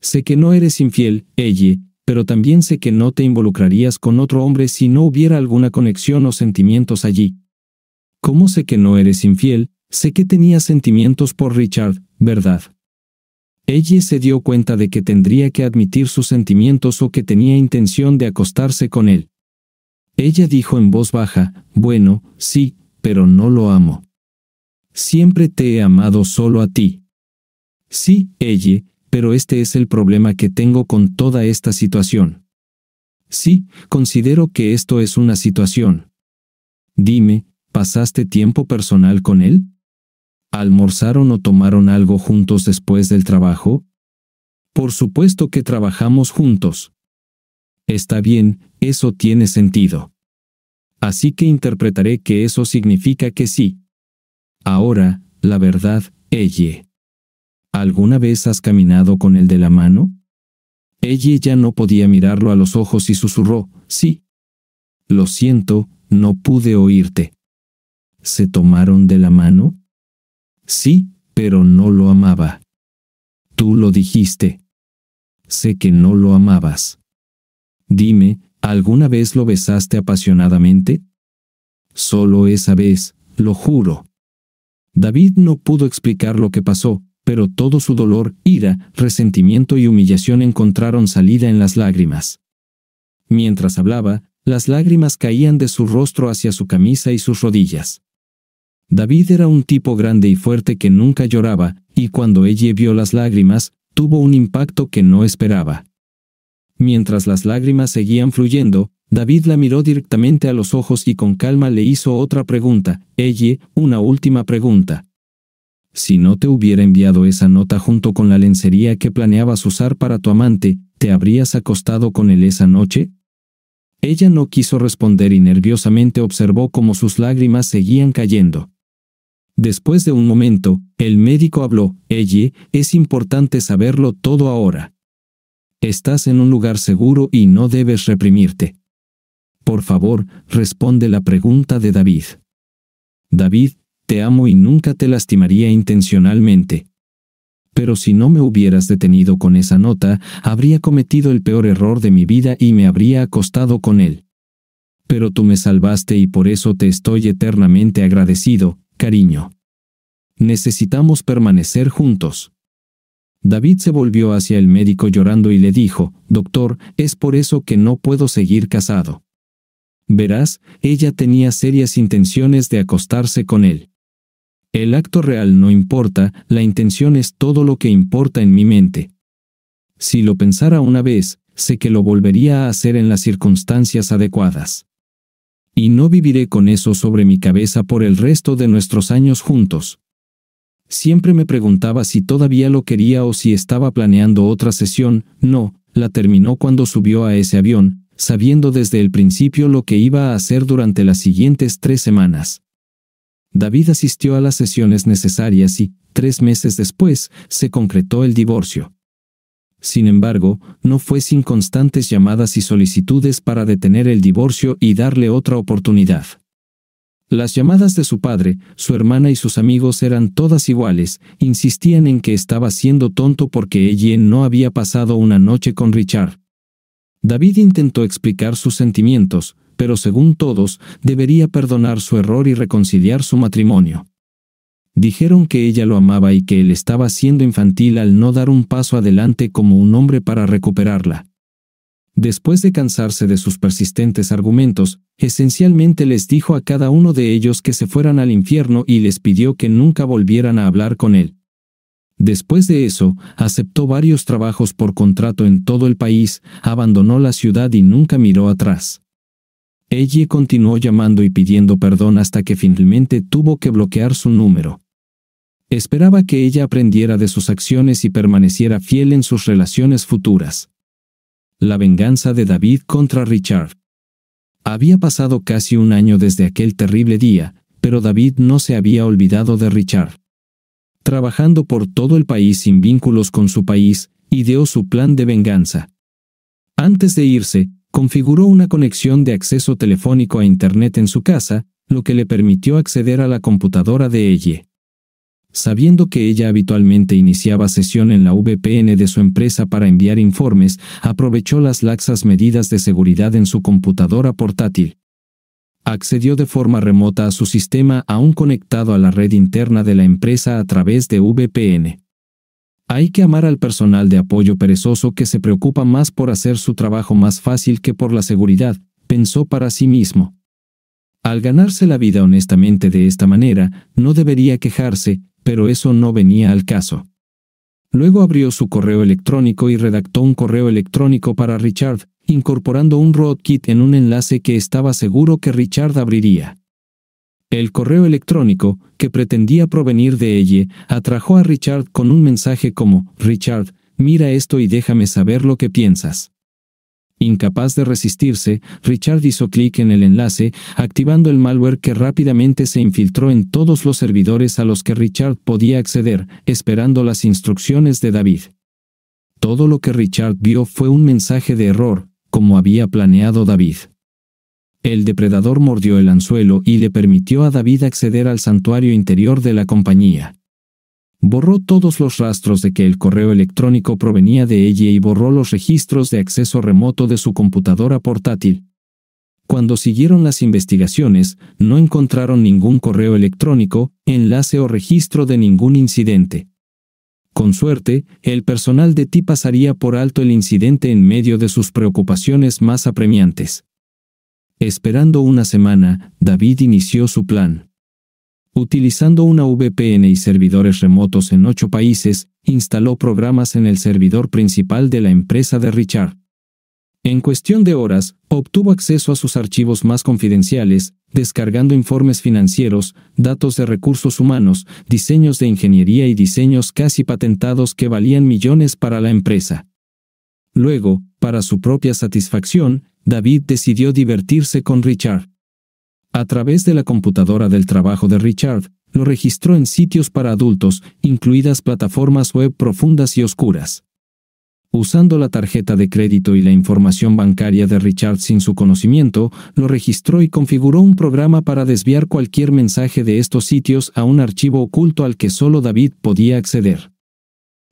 Sé que no eres infiel, ella, pero también sé que no te involucrarías con otro hombre si no hubiera alguna conexión o sentimientos allí. ¿Cómo sé que no eres infiel? Sé que tenías sentimientos por Richard, ¿verdad? Ella se dio cuenta de que tendría que admitir sus sentimientos o que tenía intención de acostarse con él. Ella dijo en voz baja, bueno, sí, pero no lo amo. Siempre te he amado solo a ti. Sí, ella, pero este es el problema que tengo con toda esta situación. Sí, considero que esto es una situación. Dime, ¿pasaste tiempo personal con él? ¿Almorzaron o tomaron algo juntos después del trabajo? Por supuesto que trabajamos juntos. Está bien, eso tiene sentido. Así que interpretaré que eso significa que sí. Ahora, la verdad, ella. ¿Alguna vez has caminado con él de la mano? Ella ya no podía mirarlo a los ojos y susurró, sí. Lo siento, no pude oírte. ¿Se tomaron de la mano? Sí, pero no lo amaba. Tú lo dijiste. Sé que no lo amabas. Dime, ¿alguna vez lo besaste apasionadamente? Solo esa vez, lo juro. David no pudo explicar lo que pasó, pero todo su dolor, ira, resentimiento y humillación encontraron salida en las lágrimas. Mientras hablaba, las lágrimas caían de su rostro hacia su camisa y sus rodillas. David era un tipo grande y fuerte que nunca lloraba, y cuando ella vio las lágrimas, tuvo un impacto que no esperaba. Mientras las lágrimas seguían fluyendo, David la miró directamente a los ojos y con calma le hizo otra pregunta, ella, una última pregunta. Si no te hubiera enviado esa nota junto con la lencería que planeabas usar para tu amante, ¿te habrías acostado con él esa noche? Ella no quiso responder y nerviosamente observó cómo sus lágrimas seguían cayendo. Después de un momento, el médico habló, Ella, es importante saberlo todo ahora. Estás en un lugar seguro y no debes reprimirte. Por favor, responde la pregunta de David. David, te amo y nunca te lastimaría intencionalmente. Pero si no me hubieras detenido con esa nota, habría cometido el peor error de mi vida y me habría acostado con él. Pero tú me salvaste y por eso te estoy eternamente agradecido, cariño. Necesitamos permanecer juntos. David se volvió hacia el médico llorando y le dijo, Doctor, es por eso que no puedo seguir casado. Verás, ella tenía serias intenciones de acostarse con él. El acto real no importa, la intención es todo lo que importa en mi mente. Si lo pensara una vez, sé que lo volvería a hacer en las circunstancias adecuadas. Y no viviré con eso sobre mi cabeza por el resto de nuestros años juntos. Siempre me preguntaba si todavía lo quería o si estaba planeando otra sesión, no, la terminó cuando subió a ese avión, sabiendo desde el principio lo que iba a hacer durante las siguientes tres semanas. David asistió a las sesiones necesarias y, tres meses después, se concretó el divorcio. Sin embargo, no fue sin constantes llamadas y solicitudes para detener el divorcio y darle otra oportunidad. Las llamadas de su padre, su hermana y sus amigos eran todas iguales, insistían en que estaba siendo tonto porque ella no había pasado una noche con Richard. David intentó explicar sus sentimientos, pero según todos, debería perdonar su error y reconciliar su matrimonio. Dijeron que ella lo amaba y que él estaba siendo infantil al no dar un paso adelante como un hombre para recuperarla. Después de cansarse de sus persistentes argumentos, esencialmente les dijo a cada uno de ellos que se fueran al infierno y les pidió que nunca volvieran a hablar con él. Después de eso, aceptó varios trabajos por contrato en todo el país, abandonó la ciudad y nunca miró atrás. Ellie continuó llamando y pidiendo perdón hasta que finalmente tuvo que bloquear su número. Esperaba que ella aprendiera de sus acciones y permaneciera fiel en sus relaciones futuras. La venganza de David contra Richard. Había pasado casi un año desde aquel terrible día, pero David no se había olvidado de Richard. Trabajando por todo el país sin vínculos con su país, ideó su plan de venganza. Antes de irse, configuró una conexión de acceso telefónico a Internet en su casa, lo que le permitió acceder a la computadora de ella. Sabiendo que ella habitualmente iniciaba sesión en la VPN de su empresa para enviar informes, aprovechó las laxas medidas de seguridad en su computadora portátil. Accedió de forma remota a su sistema aún conectado a la red interna de la empresa a través de VPN. Hay que amar al personal de apoyo perezoso que se preocupa más por hacer su trabajo más fácil que por la seguridad, pensó para sí mismo. Al ganarse la vida honestamente de esta manera, no debería quejarse, pero eso no venía al caso. Luego abrió su correo electrónico y redactó un correo electrónico para Richard, incorporando un roadkit en un enlace que estaba seguro que Richard abriría. El correo electrónico, que pretendía provenir de ella, atrajo a Richard con un mensaje como, Richard, mira esto y déjame saber lo que piensas. Incapaz de resistirse, Richard hizo clic en el enlace, activando el malware que rápidamente se infiltró en todos los servidores a los que Richard podía acceder, esperando las instrucciones de David. Todo lo que Richard vio fue un mensaje de error, como había planeado David. El depredador mordió el anzuelo y le permitió a David acceder al santuario interior de la compañía. Borró todos los rastros de que el correo electrónico provenía de ella y borró los registros de acceso remoto de su computadora portátil. Cuando siguieron las investigaciones, no encontraron ningún correo electrónico, enlace o registro de ningún incidente. Con suerte, el personal de ti pasaría por alto el incidente en medio de sus preocupaciones más apremiantes. Esperando una semana, David inició su plan. Utilizando una VPN y servidores remotos en ocho países, instaló programas en el servidor principal de la empresa de Richard. En cuestión de horas, obtuvo acceso a sus archivos más confidenciales, descargando informes financieros, datos de recursos humanos, diseños de ingeniería y diseños casi patentados que valían millones para la empresa. Luego, para su propia satisfacción, David decidió divertirse con Richard. A través de la computadora del trabajo de Richard, lo registró en sitios para adultos, incluidas plataformas web profundas y oscuras. Usando la tarjeta de crédito y la información bancaria de Richard sin su conocimiento, lo registró y configuró un programa para desviar cualquier mensaje de estos sitios a un archivo oculto al que solo David podía acceder.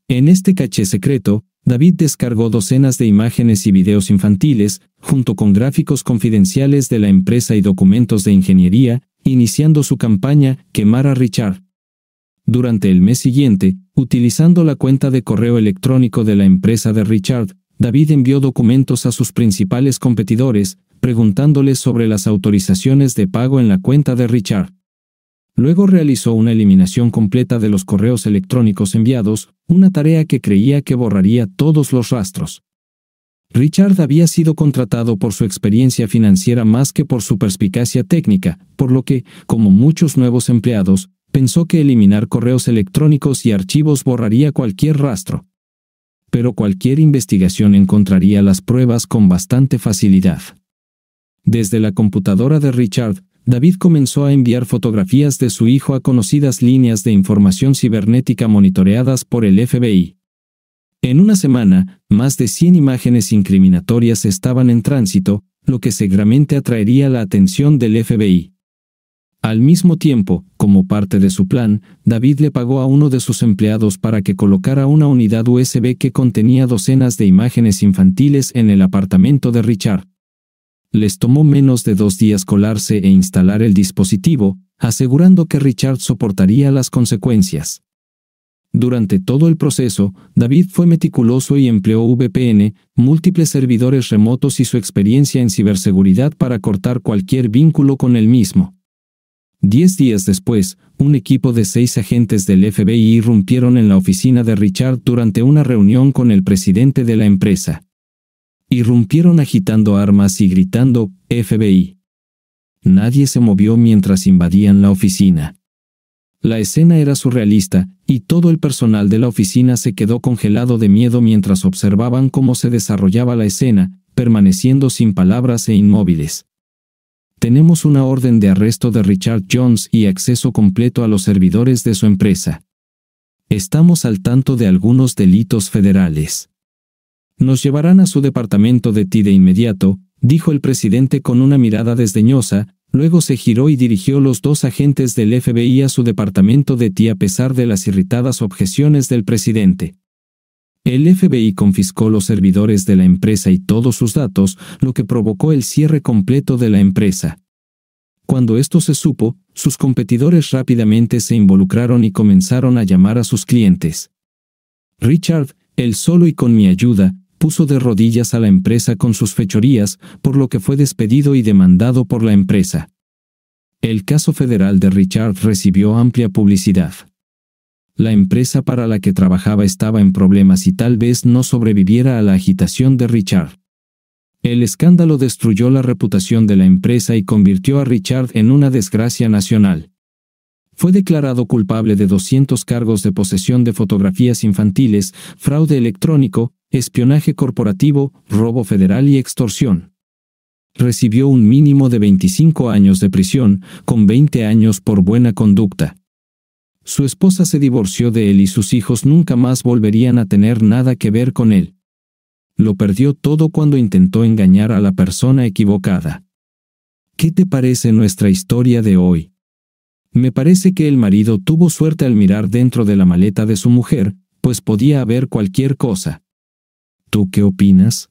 En este caché secreto, David descargó docenas de imágenes y videos infantiles, junto con gráficos confidenciales de la empresa y documentos de ingeniería, iniciando su campaña Quemar a Richard. Durante el mes siguiente, utilizando la cuenta de correo electrónico de la empresa de Richard, David envió documentos a sus principales competidores, preguntándoles sobre las autorizaciones de pago en la cuenta de Richard. Luego realizó una eliminación completa de los correos electrónicos enviados, una tarea que creía que borraría todos los rastros. Richard había sido contratado por su experiencia financiera más que por su perspicacia técnica, por lo que, como muchos nuevos empleados, pensó que eliminar correos electrónicos y archivos borraría cualquier rastro. Pero cualquier investigación encontraría las pruebas con bastante facilidad. Desde la computadora de Richard, David comenzó a enviar fotografías de su hijo a conocidas líneas de información cibernética monitoreadas por el FBI. En una semana, más de 100 imágenes incriminatorias estaban en tránsito, lo que seguramente atraería la atención del FBI. Al mismo tiempo, como parte de su plan, David le pagó a uno de sus empleados para que colocara una unidad USB que contenía docenas de imágenes infantiles en el apartamento de Richard les tomó menos de dos días colarse e instalar el dispositivo, asegurando que Richard soportaría las consecuencias. Durante todo el proceso, David fue meticuloso y empleó VPN, múltiples servidores remotos y su experiencia en ciberseguridad para cortar cualquier vínculo con el mismo. Diez días después, un equipo de seis agentes del FBI irrumpieron en la oficina de Richard durante una reunión con el presidente de la empresa irrumpieron agitando armas y gritando, FBI. Nadie se movió mientras invadían la oficina. La escena era surrealista, y todo el personal de la oficina se quedó congelado de miedo mientras observaban cómo se desarrollaba la escena, permaneciendo sin palabras e inmóviles. Tenemos una orden de arresto de Richard Jones y acceso completo a los servidores de su empresa. Estamos al tanto de algunos delitos federales. Nos llevarán a su departamento de ti de inmediato, dijo el presidente con una mirada desdeñosa, luego se giró y dirigió los dos agentes del FBI a su departamento de ti a pesar de las irritadas objeciones del presidente. El FBI confiscó los servidores de la empresa y todos sus datos, lo que provocó el cierre completo de la empresa. Cuando esto se supo, sus competidores rápidamente se involucraron y comenzaron a llamar a sus clientes. Richard, él solo y con mi ayuda, puso de rodillas a la empresa con sus fechorías, por lo que fue despedido y demandado por la empresa. El caso federal de Richard recibió amplia publicidad. La empresa para la que trabajaba estaba en problemas y tal vez no sobreviviera a la agitación de Richard. El escándalo destruyó la reputación de la empresa y convirtió a Richard en una desgracia nacional. Fue declarado culpable de 200 cargos de posesión de fotografías infantiles, fraude electrónico, espionaje corporativo, robo federal y extorsión. Recibió un mínimo de 25 años de prisión, con 20 años por buena conducta. Su esposa se divorció de él y sus hijos nunca más volverían a tener nada que ver con él. Lo perdió todo cuando intentó engañar a la persona equivocada. ¿Qué te parece nuestra historia de hoy? Me parece que el marido tuvo suerte al mirar dentro de la maleta de su mujer, pues podía haber cualquier cosa. ¿Tú qué opinas?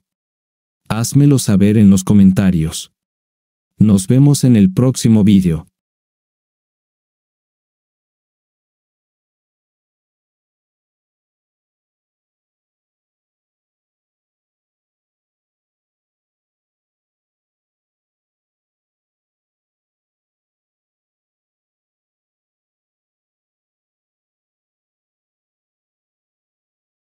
Házmelo saber en los comentarios. Nos vemos en el próximo vídeo.